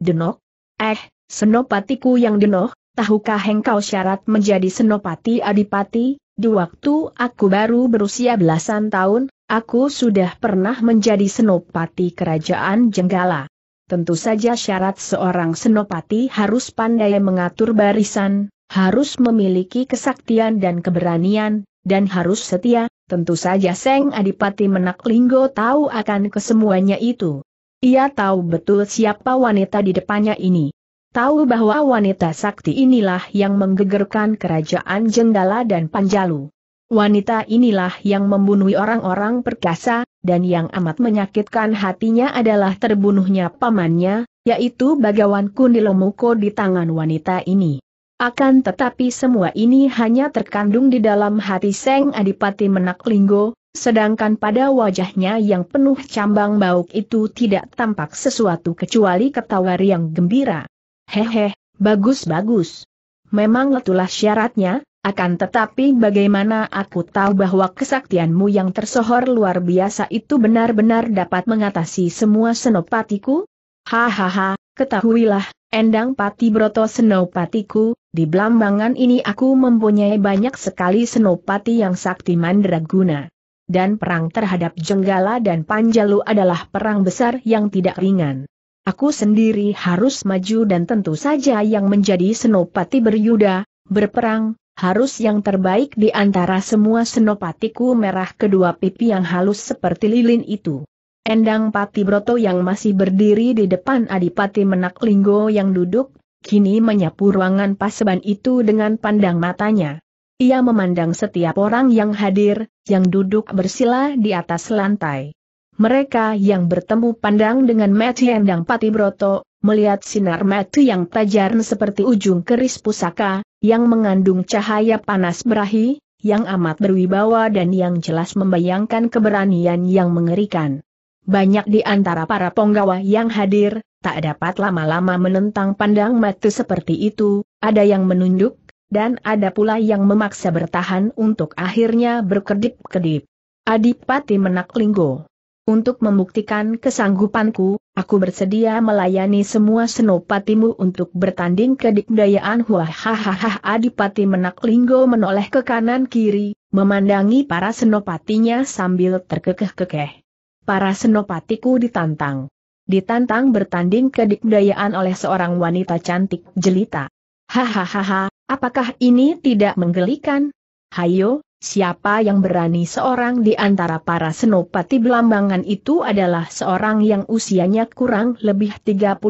Speaker 1: denok? Eh, senopatiku yang denok, tahukah engkau syarat menjadi senopati adipati? Di waktu aku baru berusia belasan tahun, aku sudah pernah menjadi senopati kerajaan Jenggala. Tentu saja syarat seorang senopati harus pandai mengatur barisan, harus memiliki kesaktian dan keberanian, dan harus setia, tentu saja Seng Adipati Menaklinggo tahu akan kesemuanya itu. Ia tahu betul siapa wanita di depannya ini. Tahu bahwa wanita sakti inilah yang menggegerkan kerajaan Jenggala dan Panjalu. Wanita inilah yang membunuh orang-orang perkasa, dan yang amat menyakitkan hatinya adalah terbunuhnya pamannya, yaitu Bagawan Kundilomuko di tangan wanita ini. Akan tetapi semua ini hanya terkandung di dalam hati Seng Adipati Menaklinggo, sedangkan pada wajahnya yang penuh cambang bauk itu tidak tampak sesuatu kecuali ketawa yang gembira. Hehe, bagus-bagus. Memang itulah syaratnya, akan tetapi bagaimana aku tahu bahwa kesaktianmu yang tersohor luar biasa itu benar-benar dapat mengatasi semua senopatiku? Hahaha, ketahuilah, Endang Pati Broto senopatiku, di belambangan ini aku mempunyai banyak sekali senopati yang sakti mandraguna. Dan perang terhadap Jenggala dan Panjalu adalah perang besar yang tidak ringan. Aku sendiri harus maju dan tentu saja yang menjadi senopati beryuda, berperang, harus yang terbaik di antara semua senopatiku merah kedua pipi yang halus seperti lilin itu. Endang Pati Broto yang masih berdiri di depan Adipati Menak Linggo yang duduk, kini menyapu ruangan paseban itu dengan pandang matanya. Ia memandang setiap orang yang hadir, yang duduk bersila di atas lantai. Mereka yang bertemu pandang dengan Mati Endang Broto melihat sinar mati yang tajam seperti ujung keris pusaka, yang mengandung cahaya panas berahi, yang amat berwibawa dan yang jelas membayangkan keberanian yang mengerikan. Banyak di antara para penggawa yang hadir, tak dapat lama-lama menentang pandang mati seperti itu, ada yang menunduk, dan ada pula yang memaksa bertahan untuk akhirnya berkedip-kedip. Adipati Menaklinggo untuk membuktikan kesanggupanku, aku bersedia melayani semua senopatimu untuk bertanding ke dikdayaan Huahahaha Adipati Menak Linggo menoleh ke kanan kiri, memandangi para senopatinya sambil terkekeh-kekeh. Para senopatiku ditantang. Ditantang bertanding ke dikdayaan oleh seorang wanita cantik jelita. Hahaha, apakah ini tidak menggelikan? Hayo, Siapa yang berani seorang di antara para senopati belambangan itu adalah seorang yang usianya kurang lebih 35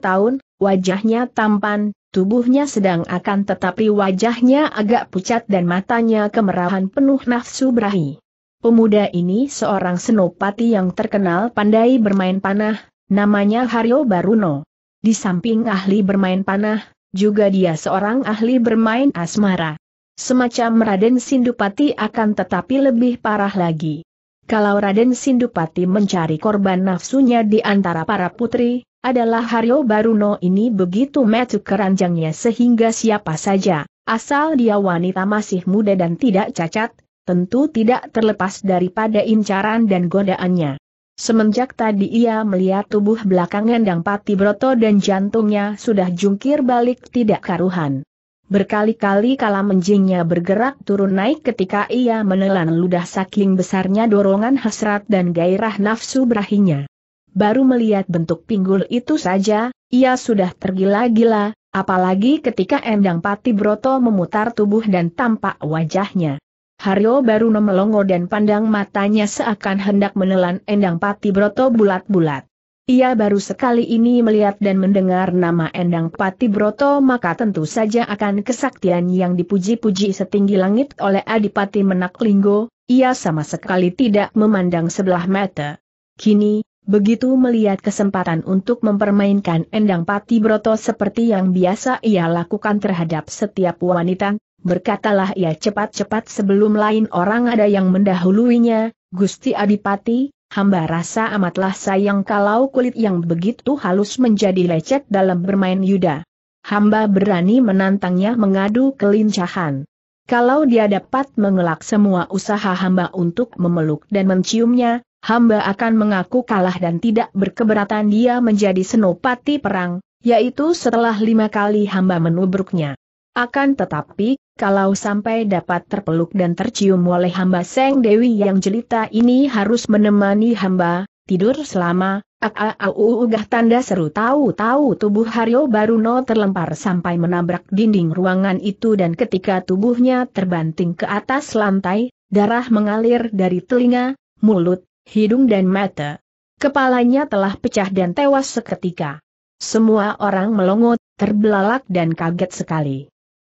Speaker 1: tahun, wajahnya tampan, tubuhnya sedang akan tetapi wajahnya agak pucat dan matanya kemerahan penuh nafsu berahi. Pemuda ini seorang senopati yang terkenal pandai bermain panah, namanya Haryo Baruno. Di samping ahli bermain panah, juga dia seorang ahli bermain asmara. Semacam Raden Sindupati akan tetapi lebih parah lagi. Kalau Raden Sindupati mencari korban nafsunya di antara para putri, adalah Haryo Baruno ini begitu metu keranjangnya sehingga siapa saja, asal dia wanita masih muda dan tidak cacat, tentu tidak terlepas daripada incaran dan godaannya. Semenjak tadi ia melihat tubuh belakang Endang Pati Broto dan jantungnya sudah jungkir balik tidak karuhan. Berkali-kali kala menjingnya bergerak turun naik ketika ia menelan ludah saking besarnya dorongan hasrat dan gairah nafsu berahinya. Baru melihat bentuk pinggul itu saja, ia sudah tergila-gila, apalagi ketika Endang Pati Broto memutar tubuh dan tampak wajahnya. Haryo baru memelongo dan pandang matanya seakan hendak menelan Endang Pati Broto bulat-bulat. Ia baru sekali ini melihat dan mendengar nama Endang Pati Broto maka tentu saja akan kesaktian yang dipuji-puji setinggi langit oleh Adipati Menaklinggo, ia sama sekali tidak memandang sebelah mata. Kini, begitu melihat kesempatan untuk mempermainkan Endang Pati Broto seperti yang biasa ia lakukan terhadap setiap wanita, berkatalah ia cepat-cepat sebelum lain orang ada yang mendahuluinya, Gusti Adipati, hamba rasa amatlah sayang kalau kulit yang begitu halus menjadi lecet dalam bermain yuda. Hamba berani menantangnya mengadu kelincahan. Kalau dia dapat mengelak semua usaha hamba untuk memeluk dan menciumnya, hamba akan mengaku kalah dan tidak berkeberatan dia menjadi senopati perang, yaitu setelah lima kali hamba menubruknya. Akan tetapi, kalau sampai dapat terpeluk dan tercium oleh hamba Seng Dewi yang jelita ini harus menemani hamba, tidur selama, u ugah tanda seru tahu-tahu tubuh Haryo Baruno terlempar sampai menabrak dinding ruangan itu dan ketika tubuhnya terbanting ke atas lantai, darah mengalir dari telinga, mulut, hidung dan mata. Kepalanya telah pecah dan tewas seketika. Semua orang melongo, terbelalak dan kaget sekali.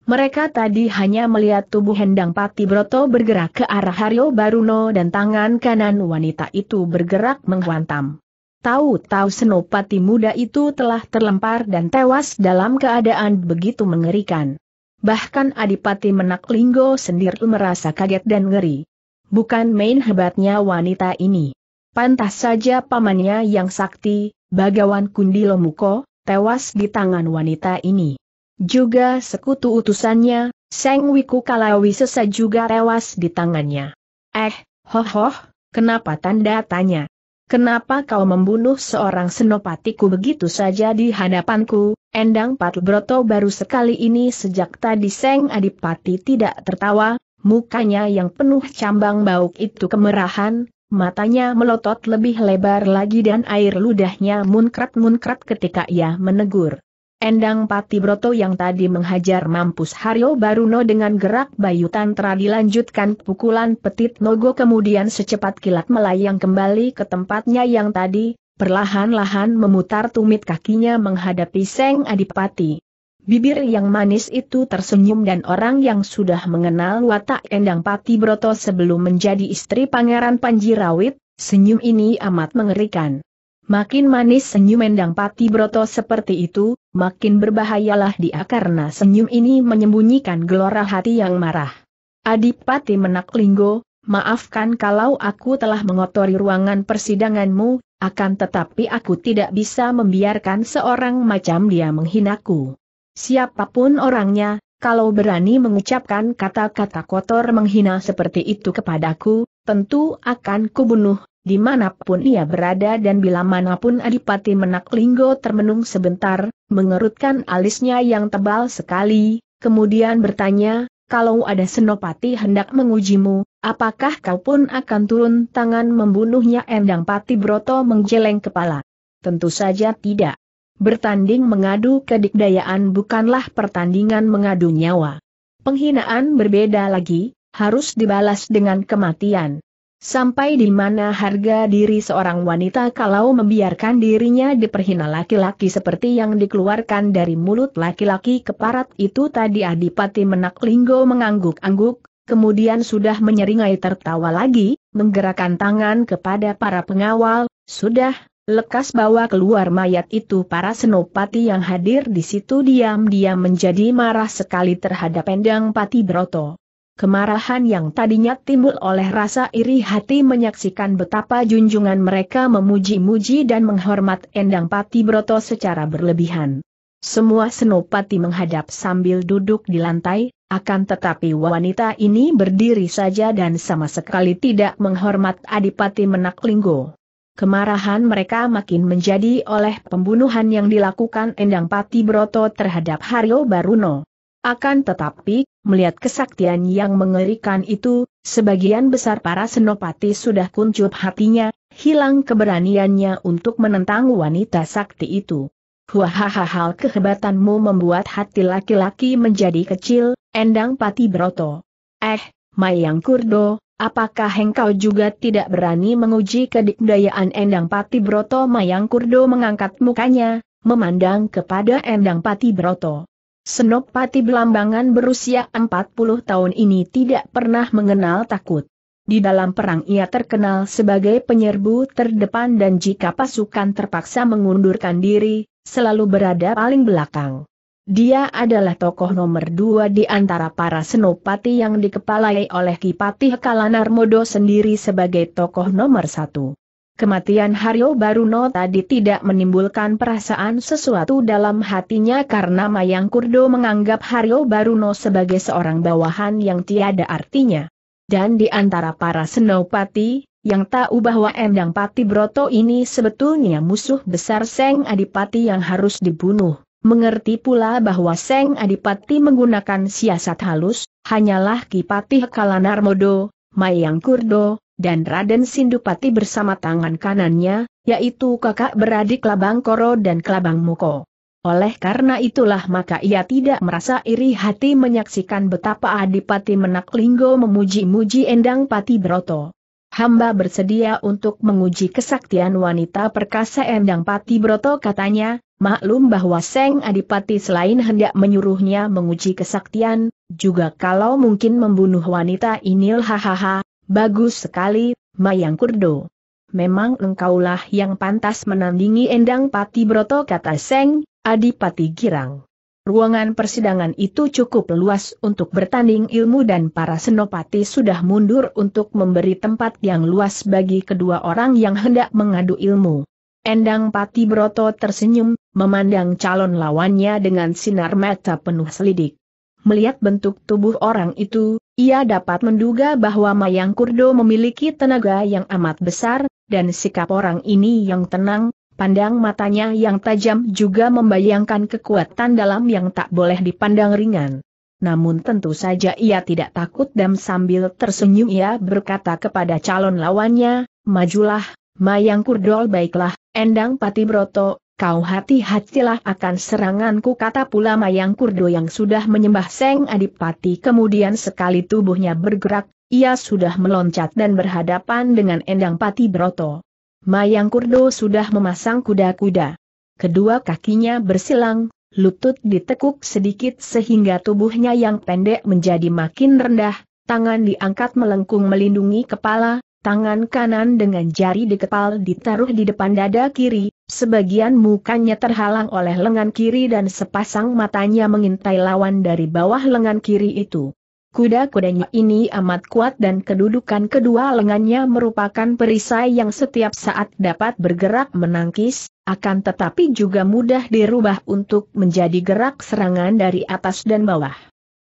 Speaker 1: Mereka tadi hanya melihat tubuh Hendang Pati Broto bergerak ke arah Haryo Baruno dan tangan kanan wanita itu bergerak menghantam. Tahu-tahu senopati muda itu telah terlempar dan tewas dalam keadaan begitu mengerikan. Bahkan Adipati Menak Linggo sendiri merasa kaget dan ngeri. Bukan main hebatnya wanita ini. Pantas saja pamannya yang sakti, Bagawan Kundilomuko, tewas di tangan wanita ini. Juga sekutu utusannya, Seng Wiku Kalawi sesa juga tewas di tangannya. Eh, hohoh, kenapa tanda tanya? Kenapa kau membunuh seorang senopatiku begitu saja di hadapanku? Endang Broto baru sekali ini sejak tadi Seng Adipati tidak tertawa, mukanya yang penuh cambang bauk itu kemerahan, matanya melotot lebih lebar lagi dan air ludahnya munkrat-munkrat ketika ia menegur. Endang Pati Broto yang tadi menghajar mampus Haryo Baruno dengan gerak bayu tantra dilanjutkan pukulan petit nogo kemudian secepat kilat melayang kembali ke tempatnya yang tadi, perlahan-lahan memutar tumit kakinya menghadapi Seng Adipati. Bibir yang manis itu tersenyum dan orang yang sudah mengenal watak Endang Pati Broto sebelum menjadi istri Pangeran Panjirawit, senyum ini amat mengerikan. Makin manis senyum Endang Pati Broto seperti itu, makin berbahayalah dia karena senyum ini menyembunyikan gelora hati yang marah. Adipati Menaklingo, maafkan kalau aku telah mengotori ruangan persidanganmu, akan tetapi aku tidak bisa membiarkan seorang macam dia menghinaku. Siapapun orangnya, kalau berani mengucapkan kata-kata kotor menghina seperti itu kepadaku, tentu akan kubunuh, dimanapun ia berada dan bila manapun Adipati Menaklinggo termenung sebentar, mengerutkan alisnya yang tebal sekali, kemudian bertanya, kalau ada senopati hendak mengujimu, apakah kau pun akan turun tangan membunuhnya Endang Pati Broto menggeleng kepala? Tentu saja tidak. Bertanding mengadu kedikdayaan bukanlah pertandingan mengadu nyawa. Penghinaan berbeda lagi, harus dibalas dengan kematian. Sampai di mana harga diri seorang wanita kalau membiarkan dirinya diperhina laki-laki seperti yang dikeluarkan dari mulut laki-laki keparat itu tadi Adipati Menaklinggo mengangguk-angguk, kemudian sudah menyeringai tertawa lagi, menggerakkan tangan kepada para pengawal, sudah, lekas bawa keluar mayat itu para senopati yang hadir di situ diam-diam menjadi marah sekali terhadap Endang Pati Broto. Kemarahan yang tadinya timbul oleh rasa iri hati menyaksikan betapa junjungan mereka memuji-muji dan menghormat Endang Pati Broto secara berlebihan. Semua senopati menghadap sambil duduk di lantai, akan tetapi wanita ini berdiri saja dan sama sekali tidak menghormat Adipati Menaklinggo. Kemarahan mereka makin menjadi oleh pembunuhan yang dilakukan Endang Pati Broto terhadap Haryo Baruno. Akan tetapi, melihat kesaktian yang mengerikan itu, sebagian besar para senopati sudah kuncup hatinya, hilang keberaniannya untuk menentang wanita sakti itu. Huahaha kehebatanmu membuat hati laki-laki menjadi kecil, endang pati broto. Eh, Mayang Kurdo, apakah engkau juga tidak berani menguji kedikdayaan endang pati broto? Mayang Kurdo mengangkat mukanya, memandang kepada endang pati broto. Senopati Belambangan berusia 40 tahun ini tidak pernah mengenal takut. Di dalam perang ia terkenal sebagai penyerbu terdepan dan jika pasukan terpaksa mengundurkan diri, selalu berada paling belakang. Dia adalah tokoh nomor dua di antara para senopati yang dikepalai oleh Kipati Kalanarmodo sendiri sebagai tokoh nomor satu. Kematian Haryo Baruno tadi tidak menimbulkan perasaan sesuatu dalam hatinya karena Mayang Kurdo menganggap Haryo Baruno sebagai seorang bawahan yang tiada artinya. Dan di antara para senopati, yang tahu bahwa Endang Pati Broto ini sebetulnya musuh besar Seng Adipati yang harus dibunuh, mengerti pula bahwa Seng Adipati menggunakan siasat halus, hanyalah Kipati Kalanarmodo, Mayang Kurdo, dan Raden Sindupati bersama tangan kanannya, yaitu kakak beradik Labang Koro dan Kelabang Muko. Oleh karena itulah maka ia tidak merasa iri hati menyaksikan betapa Adipati Menaklinggo memuji-muji Endang Pati Broto. Hamba bersedia untuk menguji kesaktian wanita perkasa Endang Pati Broto katanya, Maklum bahwa Seng Adipati selain hendak menyuruhnya menguji kesaktian, juga kalau mungkin membunuh wanita inil hahaha, Bagus sekali, Mayang Kurdo. Memang engkaulah yang pantas menandingi Endang Pati Broto kata Seng, Adipati Girang. Ruangan persidangan itu cukup luas untuk bertanding ilmu dan para senopati sudah mundur untuk memberi tempat yang luas bagi kedua orang yang hendak mengadu ilmu. Endang Pati Broto tersenyum, memandang calon lawannya dengan sinar mata penuh selidik. Melihat bentuk tubuh orang itu, ia dapat menduga bahwa Mayang Kurdo memiliki tenaga yang amat besar, dan sikap orang ini yang tenang, pandang matanya yang tajam juga membayangkan kekuatan dalam yang tak boleh dipandang ringan. Namun tentu saja ia tidak takut dan sambil tersenyum ia berkata kepada calon lawannya, Majulah, Mayang Kurdol baiklah, Endang Patibroto, kau hati-hatilah akan seranganku kata pula Mayang Kurdo yang sudah menyembah Seng Adipati kemudian sekali tubuhnya bergerak, ia sudah meloncat dan berhadapan dengan Endang Pati Broto. Mayang Kurdo sudah memasang kuda-kuda. Kedua kakinya bersilang, lutut ditekuk sedikit sehingga tubuhnya yang pendek menjadi makin rendah, tangan diangkat melengkung melindungi kepala, tangan kanan dengan jari di dikepal ditaruh di depan dada kiri, Sebagian mukanya terhalang oleh lengan kiri dan sepasang matanya mengintai lawan dari bawah lengan kiri itu. Kuda-kudanya ini amat kuat dan kedudukan kedua lengannya merupakan perisai yang setiap saat dapat bergerak menangkis, akan tetapi juga mudah dirubah untuk menjadi gerak serangan dari atas dan bawah.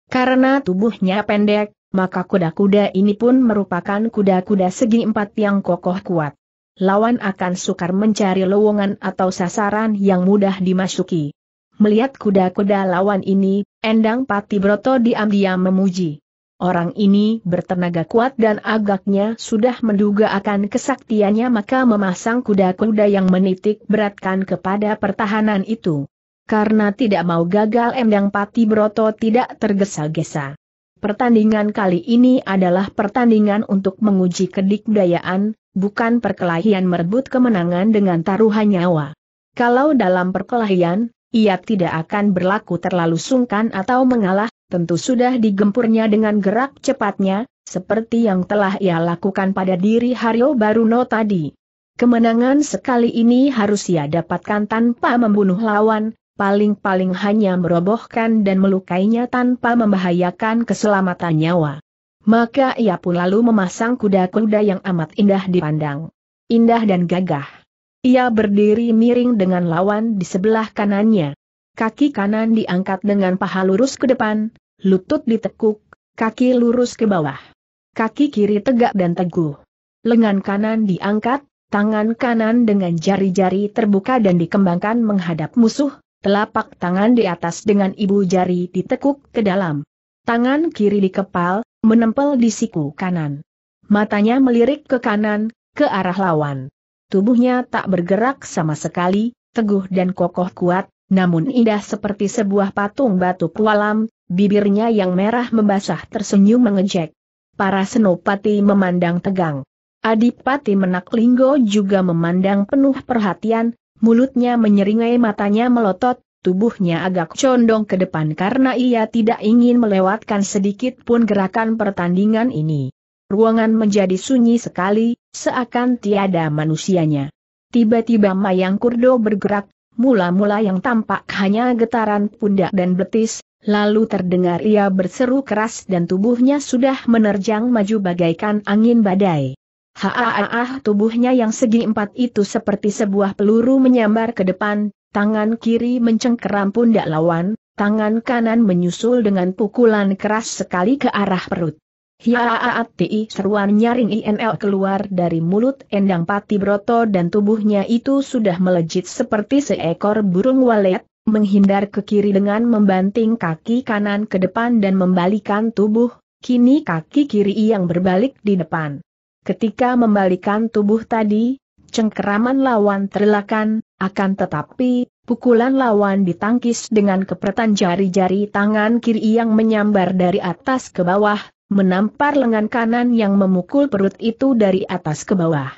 Speaker 1: Karena tubuhnya pendek, maka kuda-kuda ini pun merupakan kuda-kuda segi empat yang kokoh kuat lawan akan sukar mencari lowongan atau sasaran yang mudah dimasuki. Melihat kuda-kuda lawan ini, Endang Pati Broto diam-diam memuji. Orang ini bertenaga kuat dan agaknya sudah menduga akan kesaktiannya maka memasang kuda-kuda yang menitik beratkan kepada pertahanan itu. Karena tidak mau gagal Endang Pati Broto tidak tergesa-gesa. Pertandingan kali ini adalah pertandingan untuk menguji kedikdayaan, bukan perkelahian merebut kemenangan dengan taruhan nyawa. Kalau dalam perkelahian, ia tidak akan berlaku terlalu sungkan atau mengalah, tentu sudah digempurnya dengan gerak cepatnya, seperti yang telah ia lakukan pada diri Haryo Baruno tadi. Kemenangan sekali ini harus ia dapatkan tanpa membunuh lawan, paling-paling hanya merobohkan dan melukainya tanpa membahayakan keselamatan nyawa. Maka ia pun lalu memasang kuda-kuda yang amat indah dipandang. Indah dan gagah. Ia berdiri miring dengan lawan di sebelah kanannya. Kaki kanan diangkat dengan paha lurus ke depan, lutut ditekuk, kaki lurus ke bawah. Kaki kiri tegak dan teguh. Lengan kanan diangkat, tangan kanan dengan jari-jari terbuka dan dikembangkan menghadap musuh, telapak tangan di atas dengan ibu jari ditekuk ke dalam. Tangan kiri dikepal, menempel di siku kanan. Matanya melirik ke kanan, ke arah lawan. Tubuhnya tak bergerak sama sekali, teguh dan kokoh kuat, namun indah seperti sebuah patung batu pualam, bibirnya yang merah membasah tersenyum mengejek. Para senopati memandang tegang. Adipati Menak Linggo juga memandang penuh perhatian, mulutnya menyeringai matanya melotot, tubuhnya agak condong ke depan karena ia tidak ingin melewatkan sedikit pun gerakan pertandingan ini. Ruangan menjadi sunyi sekali, seakan tiada manusianya. Tiba-tiba Mayang Kurdo bergerak, mula-mula yang tampak hanya getaran pundak dan betis, lalu terdengar ia berseru keras dan tubuhnya sudah menerjang maju bagaikan angin badai. Haaah tubuhnya yang segi empat itu seperti sebuah peluru menyambar ke depan, tangan kiri mencengkeram pundak lawan, tangan kanan menyusul dengan pukulan keras sekali ke arah perut. Hiaaati seruan nyaring INL keluar dari mulut Endang Pati Broto dan tubuhnya itu sudah melejit seperti seekor burung walet, menghindar ke kiri dengan membanting kaki kanan ke depan dan membalikan tubuh, kini kaki kiri yang berbalik di depan. Ketika membalikan tubuh tadi, cengkeraman lawan terlakan, akan tetapi, pukulan lawan ditangkis dengan kepretan jari-jari tangan kiri yang menyambar dari atas ke bawah, menampar lengan kanan yang memukul perut itu dari atas ke bawah.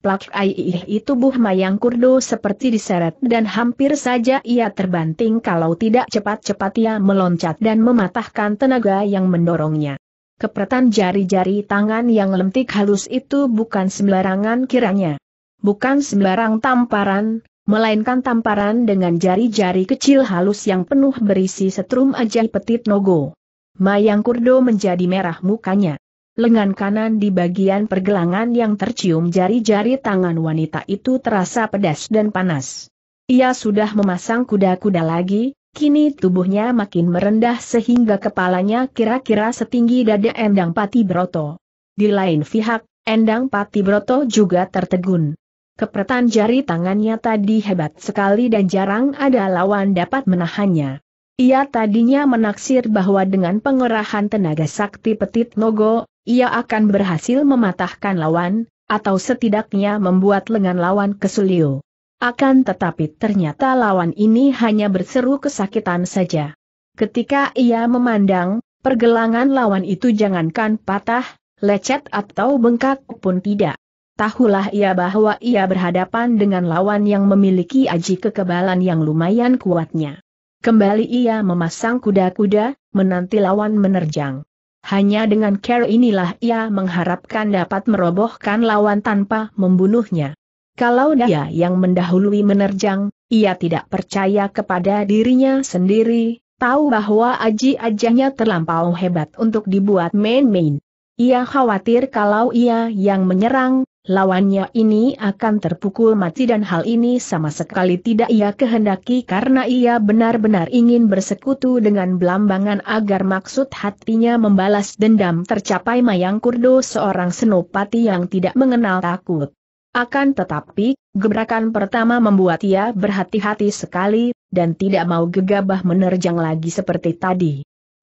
Speaker 1: Plak Aiih itu buh mayang kurdo seperti diseret dan hampir saja ia terbanting kalau tidak cepat-cepat ia meloncat dan mematahkan tenaga yang mendorongnya. Kepretan jari-jari tangan yang lentik halus itu bukan sembarangan kiranya. Bukan sembarang tamparan, melainkan tamparan dengan jari-jari kecil halus yang penuh berisi setrum ajaib petit nogo. Mayang Kurdo menjadi merah mukanya. Lengan kanan di bagian pergelangan yang tercium jari-jari tangan wanita itu terasa pedas dan panas. Ia sudah memasang kuda-kuda lagi, kini tubuhnya makin merendah sehingga kepalanya kira-kira setinggi dada Endang Pati Broto. Di lain pihak, Endang Pati Broto juga tertegun. Kepretan jari tangannya tadi hebat sekali dan jarang ada lawan dapat menahannya. Ia tadinya menaksir bahwa dengan pengerahan tenaga sakti petit nogo, ia akan berhasil mematahkan lawan, atau setidaknya membuat lengan lawan kesulio. Akan tetapi ternyata lawan ini hanya berseru kesakitan saja. Ketika ia memandang, pergelangan lawan itu jangankan patah, lecet atau bengkak pun tidak. Tahulah ia bahwa ia berhadapan dengan lawan yang memiliki aji kekebalan yang lumayan kuatnya. Kembali ia memasang kuda-kuda, menanti lawan menerjang. Hanya dengan care inilah ia mengharapkan dapat merobohkan lawan tanpa membunuhnya. Kalau dia yang mendahului menerjang, ia tidak percaya kepada dirinya sendiri, tahu bahwa aji-ajahnya terlampau hebat untuk dibuat main-main. Ia khawatir kalau ia yang menyerang, lawannya ini akan terpukul mati dan hal ini sama sekali tidak ia kehendaki karena ia benar-benar ingin bersekutu dengan Belambangan agar maksud hatinya membalas dendam tercapai Mayang Kurdo seorang senopati yang tidak mengenal takut. Akan tetapi, gebrakan pertama membuat ia berhati-hati sekali, dan tidak mau gegabah menerjang lagi seperti tadi.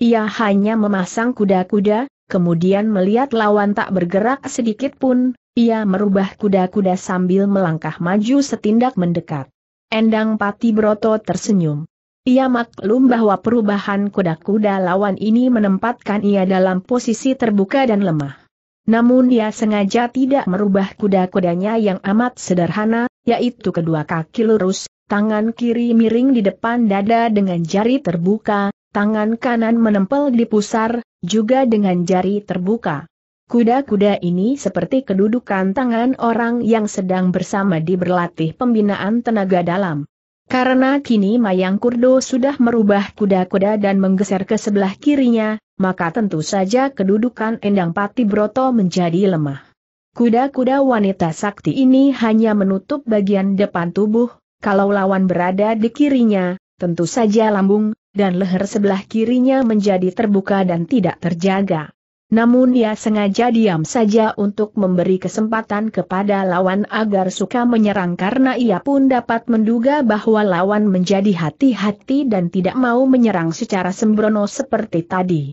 Speaker 1: Ia hanya memasang kuda-kuda, kemudian melihat lawan tak bergerak sedikit pun, ia merubah kuda-kuda sambil melangkah maju setindak mendekat. Endang Pati Broto tersenyum. Ia maklum bahwa perubahan kuda-kuda lawan ini menempatkan ia dalam posisi terbuka dan lemah. Namun ia sengaja tidak merubah kuda-kudanya yang amat sederhana, yaitu kedua kaki lurus, tangan kiri miring di depan dada dengan jari terbuka, tangan kanan menempel di pusar, juga dengan jari terbuka. Kuda-kuda ini seperti kedudukan tangan orang yang sedang bersama di berlatih pembinaan tenaga dalam. Karena kini Mayang Kurdo sudah merubah kuda-kuda dan menggeser ke sebelah kirinya, maka tentu saja kedudukan Endang Pati Broto menjadi lemah. Kuda-kuda wanita sakti ini hanya menutup bagian depan tubuh, kalau lawan berada di kirinya, tentu saja lambung, dan leher sebelah kirinya menjadi terbuka dan tidak terjaga. Namun ia sengaja diam saja untuk memberi kesempatan kepada lawan agar suka menyerang karena ia pun dapat menduga bahwa lawan menjadi hati-hati dan tidak mau menyerang secara sembrono seperti tadi.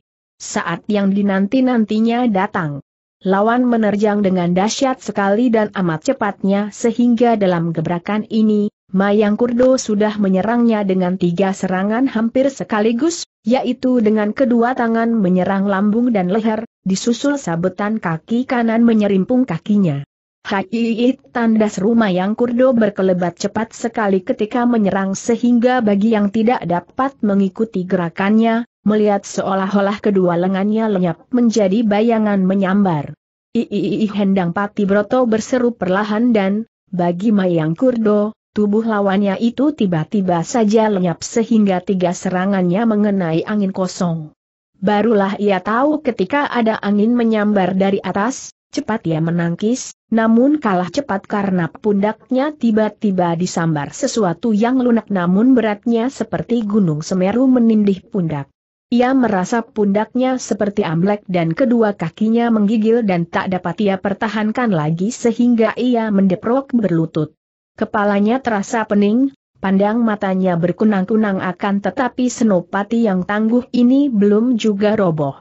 Speaker 1: Saat yang dinanti-nantinya datang. Lawan menerjang dengan dahsyat sekali dan amat cepatnya sehingga dalam gebrakan ini, Mayang Kurdo sudah menyerangnya dengan tiga serangan hampir sekaligus, yaitu dengan kedua tangan menyerang lambung dan leher, disusul sabetan kaki kanan menyerimpung kakinya. Haiit tandas rumah yang Kurdo berkelebat cepat sekali ketika menyerang sehingga bagi yang tidak dapat mengikuti gerakannya, melihat seolah-olah kedua lengannya lenyap menjadi bayangan menyambar. Iii Hendang Pati Broto berseru perlahan dan, bagi Mayang Kurdo, Tubuh lawannya itu tiba-tiba saja lenyap sehingga tiga serangannya mengenai angin kosong. Barulah ia tahu ketika ada angin menyambar dari atas, cepat ia menangkis, namun kalah cepat karena pundaknya tiba-tiba disambar sesuatu yang lunak namun beratnya seperti gunung Semeru menindih pundak. Ia merasa pundaknya seperti amblek dan kedua kakinya menggigil dan tak dapat ia pertahankan lagi sehingga ia mendeprok berlutut. Kepalanya terasa pening, pandang matanya berkunang-kunang akan tetapi senopati yang tangguh ini belum juga roboh.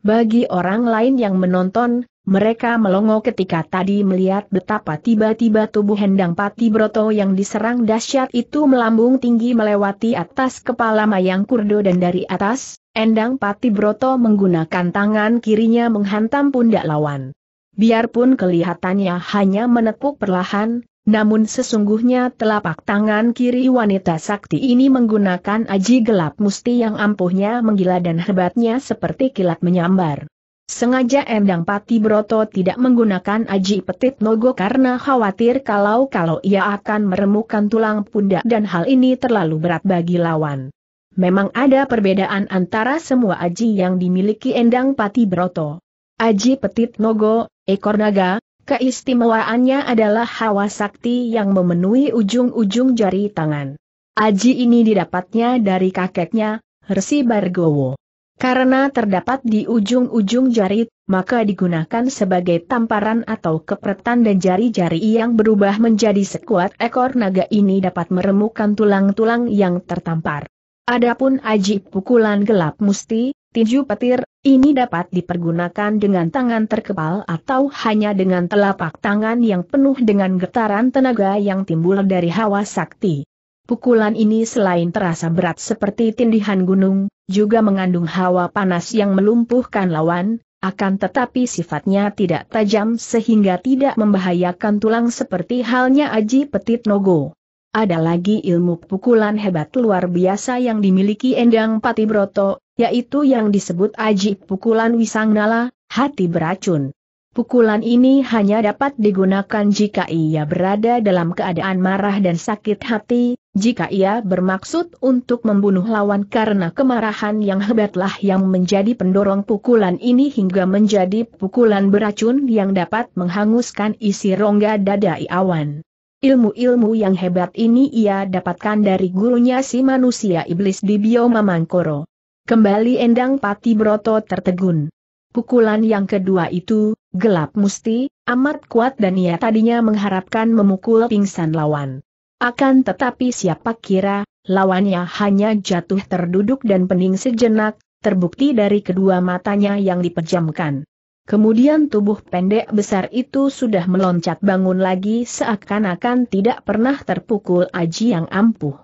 Speaker 1: Bagi orang lain yang menonton, mereka melongo ketika tadi melihat betapa tiba-tiba tubuh Hendang Pati Broto yang diserang dahsyat itu melambung tinggi melewati atas kepala Mayang Kurdo dan dari atas, Endang Pati Broto menggunakan tangan kirinya menghantam pundak lawan. Biarpun kelihatannya hanya menepuk perlahan, namun sesungguhnya telapak tangan kiri wanita sakti ini menggunakan aji gelap musti yang ampuhnya menggila dan hebatnya seperti kilat menyambar. Sengaja Endang Pati Broto tidak menggunakan aji petit nogo karena khawatir kalau-kalau ia akan meremukkan tulang pundak dan hal ini terlalu berat bagi lawan. Memang ada perbedaan antara semua aji yang dimiliki Endang Pati Broto. Aji petit nogo, ekor naga, Keistimewaannya adalah hawa sakti yang memenuhi ujung-ujung jari tangan. Aji ini didapatnya dari kakeknya, Resi Bargowo. Karena terdapat di ujung-ujung jari, maka digunakan sebagai tamparan atau kepretan dan jari-jari yang berubah menjadi sekuat ekor naga ini dapat meremukkan tulang-tulang yang tertampar. Adapun aji pukulan gelap musti, tinju petir, ini dapat dipergunakan dengan tangan terkepal atau hanya dengan telapak tangan yang penuh dengan getaran tenaga yang timbul dari hawa sakti. Pukulan ini selain terasa berat seperti tindihan gunung, juga mengandung hawa panas yang melumpuhkan lawan, akan tetapi sifatnya tidak tajam sehingga tidak membahayakan tulang seperti halnya Aji Petit Nogo. Ada lagi ilmu pukulan hebat luar biasa yang dimiliki Endang Patibroto, yaitu yang disebut aji pukulan wisang nala, hati beracun. Pukulan ini hanya dapat digunakan jika ia berada dalam keadaan marah dan sakit hati, jika ia bermaksud untuk membunuh lawan karena kemarahan yang hebatlah yang menjadi pendorong pukulan ini hingga menjadi pukulan beracun yang dapat menghanguskan isi rongga dada iawan. Ilmu-ilmu yang hebat ini ia dapatkan dari gurunya si manusia iblis di Bioma Mangkoro. Kembali Endang Pati Broto tertegun. Pukulan yang kedua itu, gelap musti, amat kuat dan ia tadinya mengharapkan memukul pingsan lawan. Akan tetapi siapa kira, lawannya hanya jatuh terduduk dan pening sejenak, terbukti dari kedua matanya yang dipejamkan. Kemudian tubuh pendek besar itu sudah meloncat bangun lagi seakan-akan tidak pernah terpukul aji yang ampuh.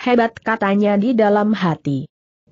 Speaker 1: Hebat katanya di dalam hati.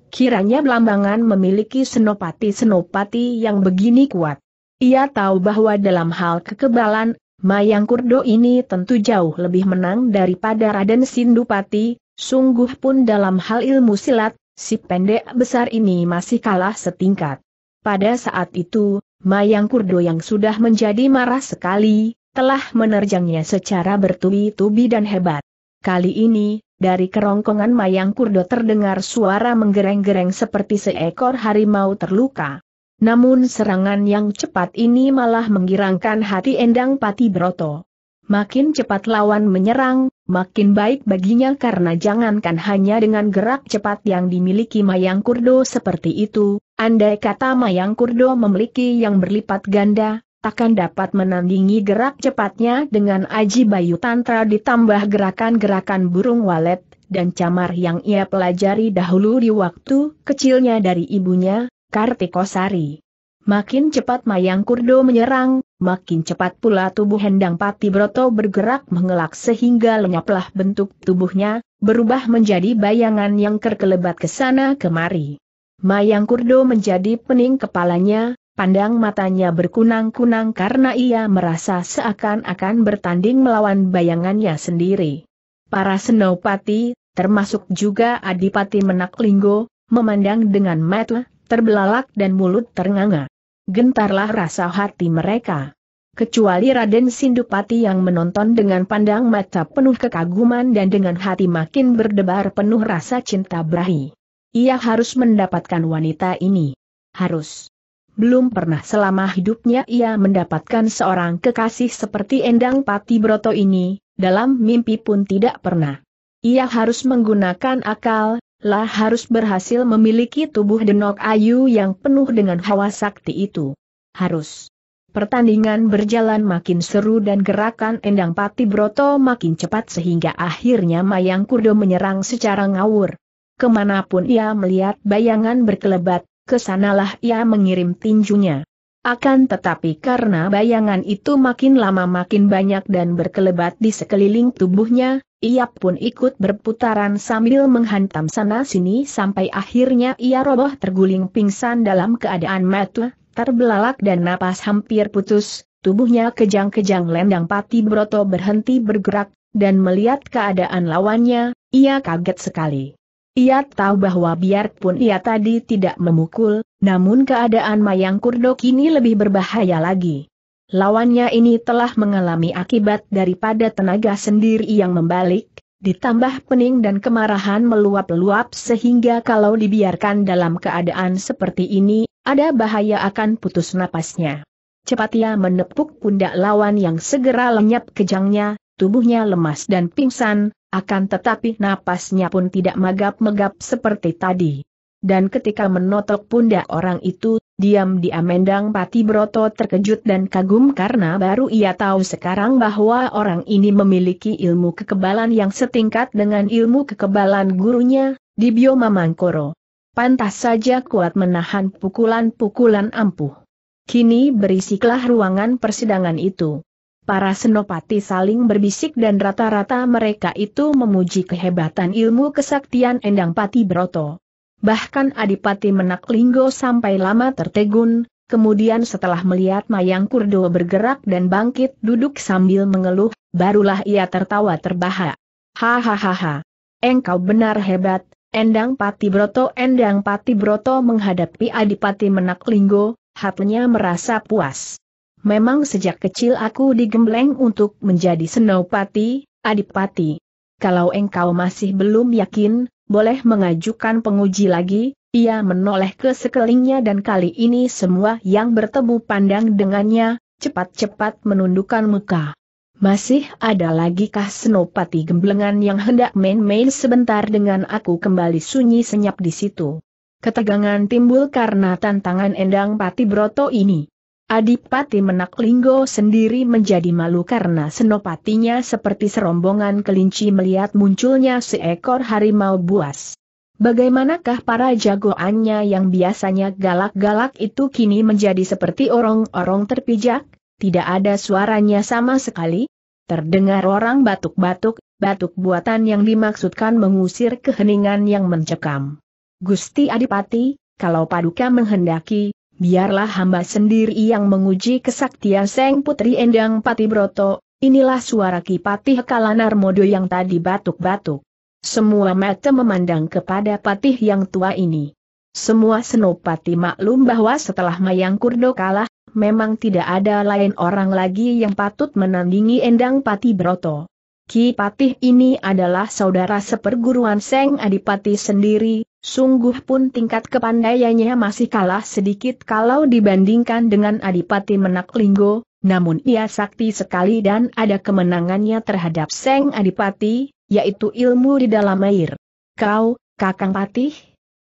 Speaker 1: Kiranya Blambangan memiliki senopati-senopati yang begini kuat. Ia tahu bahwa dalam hal kekebalan, Mayang Kurdo ini tentu jauh lebih menang daripada Raden Sindupati, sungguh pun dalam hal ilmu silat, si pendek besar ini masih kalah setingkat. Pada saat itu, Mayang Kurdo yang sudah menjadi marah sekali, telah menerjangnya secara bertubi-tubi dan hebat. Kali ini, dari kerongkongan Mayang Kurdo terdengar suara menggereng-gereng seperti seekor harimau terluka. Namun serangan yang cepat ini malah menggirangkan hati Endang Pati Broto. Makin cepat lawan menyerang, makin baik baginya karena jangankan hanya dengan gerak cepat yang dimiliki Mayang Kurdo seperti itu, andai kata Mayang Kurdo memiliki yang berlipat ganda, takkan dapat menandingi gerak cepatnya dengan Aji Bayu Tantra ditambah gerakan-gerakan burung walet, dan camar yang ia pelajari dahulu di waktu kecilnya dari ibunya, Kartikosari. Makin cepat Mayang Kurdo menyerang, makin cepat pula tubuh Hendang Pati Broto bergerak mengelak sehingga lenyaplah bentuk tubuhnya, berubah menjadi bayangan yang kerkelebat ke sana kemari. Mayang Kurdo menjadi pening kepalanya, Pandang matanya berkunang-kunang karena ia merasa seakan-akan bertanding melawan bayangannya sendiri. Para senopati, termasuk juga Adipati Menaklinggo, memandang dengan mata terbelalak dan mulut ternganga. Gentarlah rasa hati mereka. Kecuali Raden Sindupati yang menonton dengan pandang mata penuh kekaguman dan dengan hati makin berdebar penuh rasa cinta berahi. Ia harus mendapatkan wanita ini. Harus belum pernah selama hidupnya ia mendapatkan seorang kekasih seperti Endang Pati Broto ini, dalam mimpi pun tidak pernah. Ia harus menggunakan akal, lah harus berhasil memiliki tubuh denok ayu yang penuh dengan hawa sakti itu. Harus. Pertandingan berjalan makin seru dan gerakan Endang Pati Broto makin cepat sehingga akhirnya Mayang Kurdo menyerang secara ngawur. Kemanapun ia melihat bayangan berkelebat, kesanalah ia mengirim tinjunya. Akan tetapi karena bayangan itu makin lama makin banyak dan berkelebat di sekeliling tubuhnya, ia pun ikut berputaran sambil menghantam sana-sini sampai akhirnya ia roboh terguling pingsan dalam keadaan mati, terbelalak dan napas hampir putus, tubuhnya kejang-kejang lendang pati broto berhenti bergerak, dan melihat keadaan lawannya, ia kaget sekali. Ia tahu bahwa biarpun ia tadi tidak memukul, namun keadaan Mayang Kurdo kini lebih berbahaya lagi. Lawannya ini telah mengalami akibat daripada tenaga sendiri yang membalik, ditambah pening dan kemarahan meluap-luap sehingga kalau dibiarkan dalam keadaan seperti ini, ada bahaya akan putus napasnya. Cepat ia menepuk pundak lawan yang segera lenyap kejangnya, tubuhnya lemas dan pingsan, akan tetapi napasnya pun tidak magap-megap seperti tadi. Dan ketika menotok pundak orang itu, diam-diam Mendang Pati Broto terkejut dan kagum karena baru ia tahu sekarang bahwa orang ini memiliki ilmu kekebalan yang setingkat dengan ilmu kekebalan gurunya, di Bioma Mangkoro. Pantas saja kuat menahan pukulan-pukulan ampuh. Kini berisiklah ruangan persidangan itu para senopati saling berbisik dan rata-rata mereka itu memuji kehebatan ilmu kesaktian Endang Pati Broto. Bahkan Adipati Menak Linggo sampai lama tertegun, kemudian setelah melihat Mayang Kurdo bergerak dan bangkit duduk sambil mengeluh, barulah ia tertawa terbahak. Hahaha. Engkau benar hebat, Endang Pati Broto Endang Pati Broto menghadapi Adipati Menak Linggo, hatinya merasa puas. Memang sejak kecil aku digembleng untuk menjadi senopati, adipati. Kalau engkau masih belum yakin, boleh mengajukan penguji lagi, ia menoleh ke sekelilingnya dan kali ini semua yang bertemu pandang dengannya, cepat-cepat menundukkan muka. Masih ada lagi lagikah senopati gemblengan yang hendak main-main sebentar dengan aku kembali sunyi senyap di situ? Ketegangan timbul karena tantangan Endang Pati Broto ini. Adipati Menak Linggo sendiri menjadi malu karena senopatinya seperti serombongan kelinci melihat munculnya seekor harimau buas. Bagaimanakah para jagoannya yang biasanya galak-galak itu kini menjadi seperti orang-orang terpijak? Tidak ada suaranya sama sekali. Terdengar orang batuk-batuk, batuk buatan yang dimaksudkan mengusir keheningan yang mencekam. Gusti Adipati, kalau paduka menghendaki, biarlah hamba sendiri yang menguji kesaktian Seng Putri Endang Pati Broto inilah suara Kipatih Kalanarmodo yang tadi batuk-batuk. Semua mata memandang kepada patih yang tua ini. Semua senopati maklum bahwa setelah Mayang Kurdo kalah, memang tidak ada lain orang lagi yang patut menandingi Endang Pati Broto Ki Patih ini adalah saudara seperguruan Seng Adipati sendiri, sungguh pun tingkat kepandaiannya masih kalah sedikit kalau dibandingkan dengan Adipati Menaklinggo, namun ia sakti sekali dan ada kemenangannya terhadap Seng Adipati, yaitu ilmu di dalam air. Kau, Kakang Patih?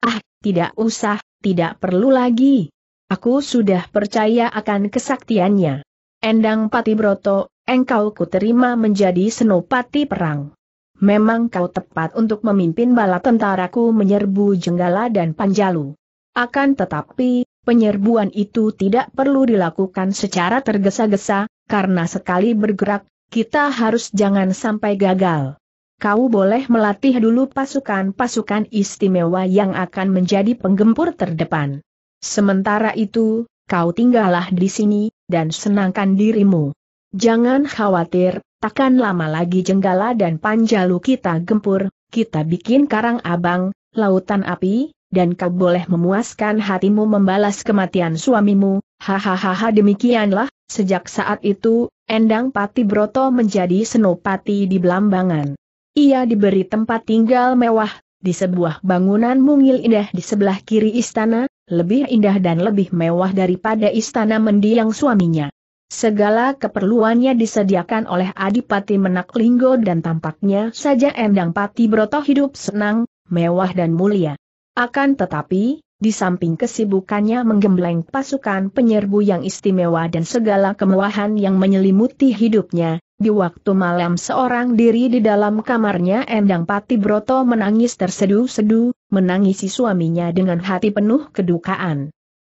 Speaker 1: Ah, tidak usah, tidak perlu lagi. Aku sudah percaya akan kesaktiannya. Endang Patibroto, engkau ku terima menjadi senopati perang. Memang kau tepat untuk memimpin bala tentaraku menyerbu Jenggala dan Panjalu. Akan tetapi, penyerbuan itu tidak perlu dilakukan secara tergesa-gesa, karena sekali bergerak, kita harus jangan sampai gagal. Kau boleh melatih dulu pasukan-pasukan istimewa yang akan menjadi penggempur terdepan. Sementara itu, kau tinggallah di sini, dan senangkan dirimu. Jangan khawatir, takkan lama lagi Jenggala dan Panjalu kita gempur, kita bikin karang abang, lautan api, dan kau boleh memuaskan hatimu membalas kematian suamimu, hahaha demikianlah, sejak saat itu, Endang Pati Broto menjadi senopati di Belambangan. Ia diberi tempat tinggal mewah, di sebuah bangunan mungil indah di sebelah kiri istana, lebih indah dan lebih mewah daripada istana mendiang suaminya. Segala keperluannya disediakan oleh Adipati Menak Linggo dan tampaknya saja Endang Pati Broto hidup senang, mewah dan mulia. Akan tetapi, di samping kesibukannya menggembleng pasukan penyerbu yang istimewa dan segala kemewahan yang menyelimuti hidupnya, di waktu malam seorang diri di dalam kamarnya Endang Pati Broto menangis terseduh-seduh, menangisi suaminya dengan hati penuh kedukaan.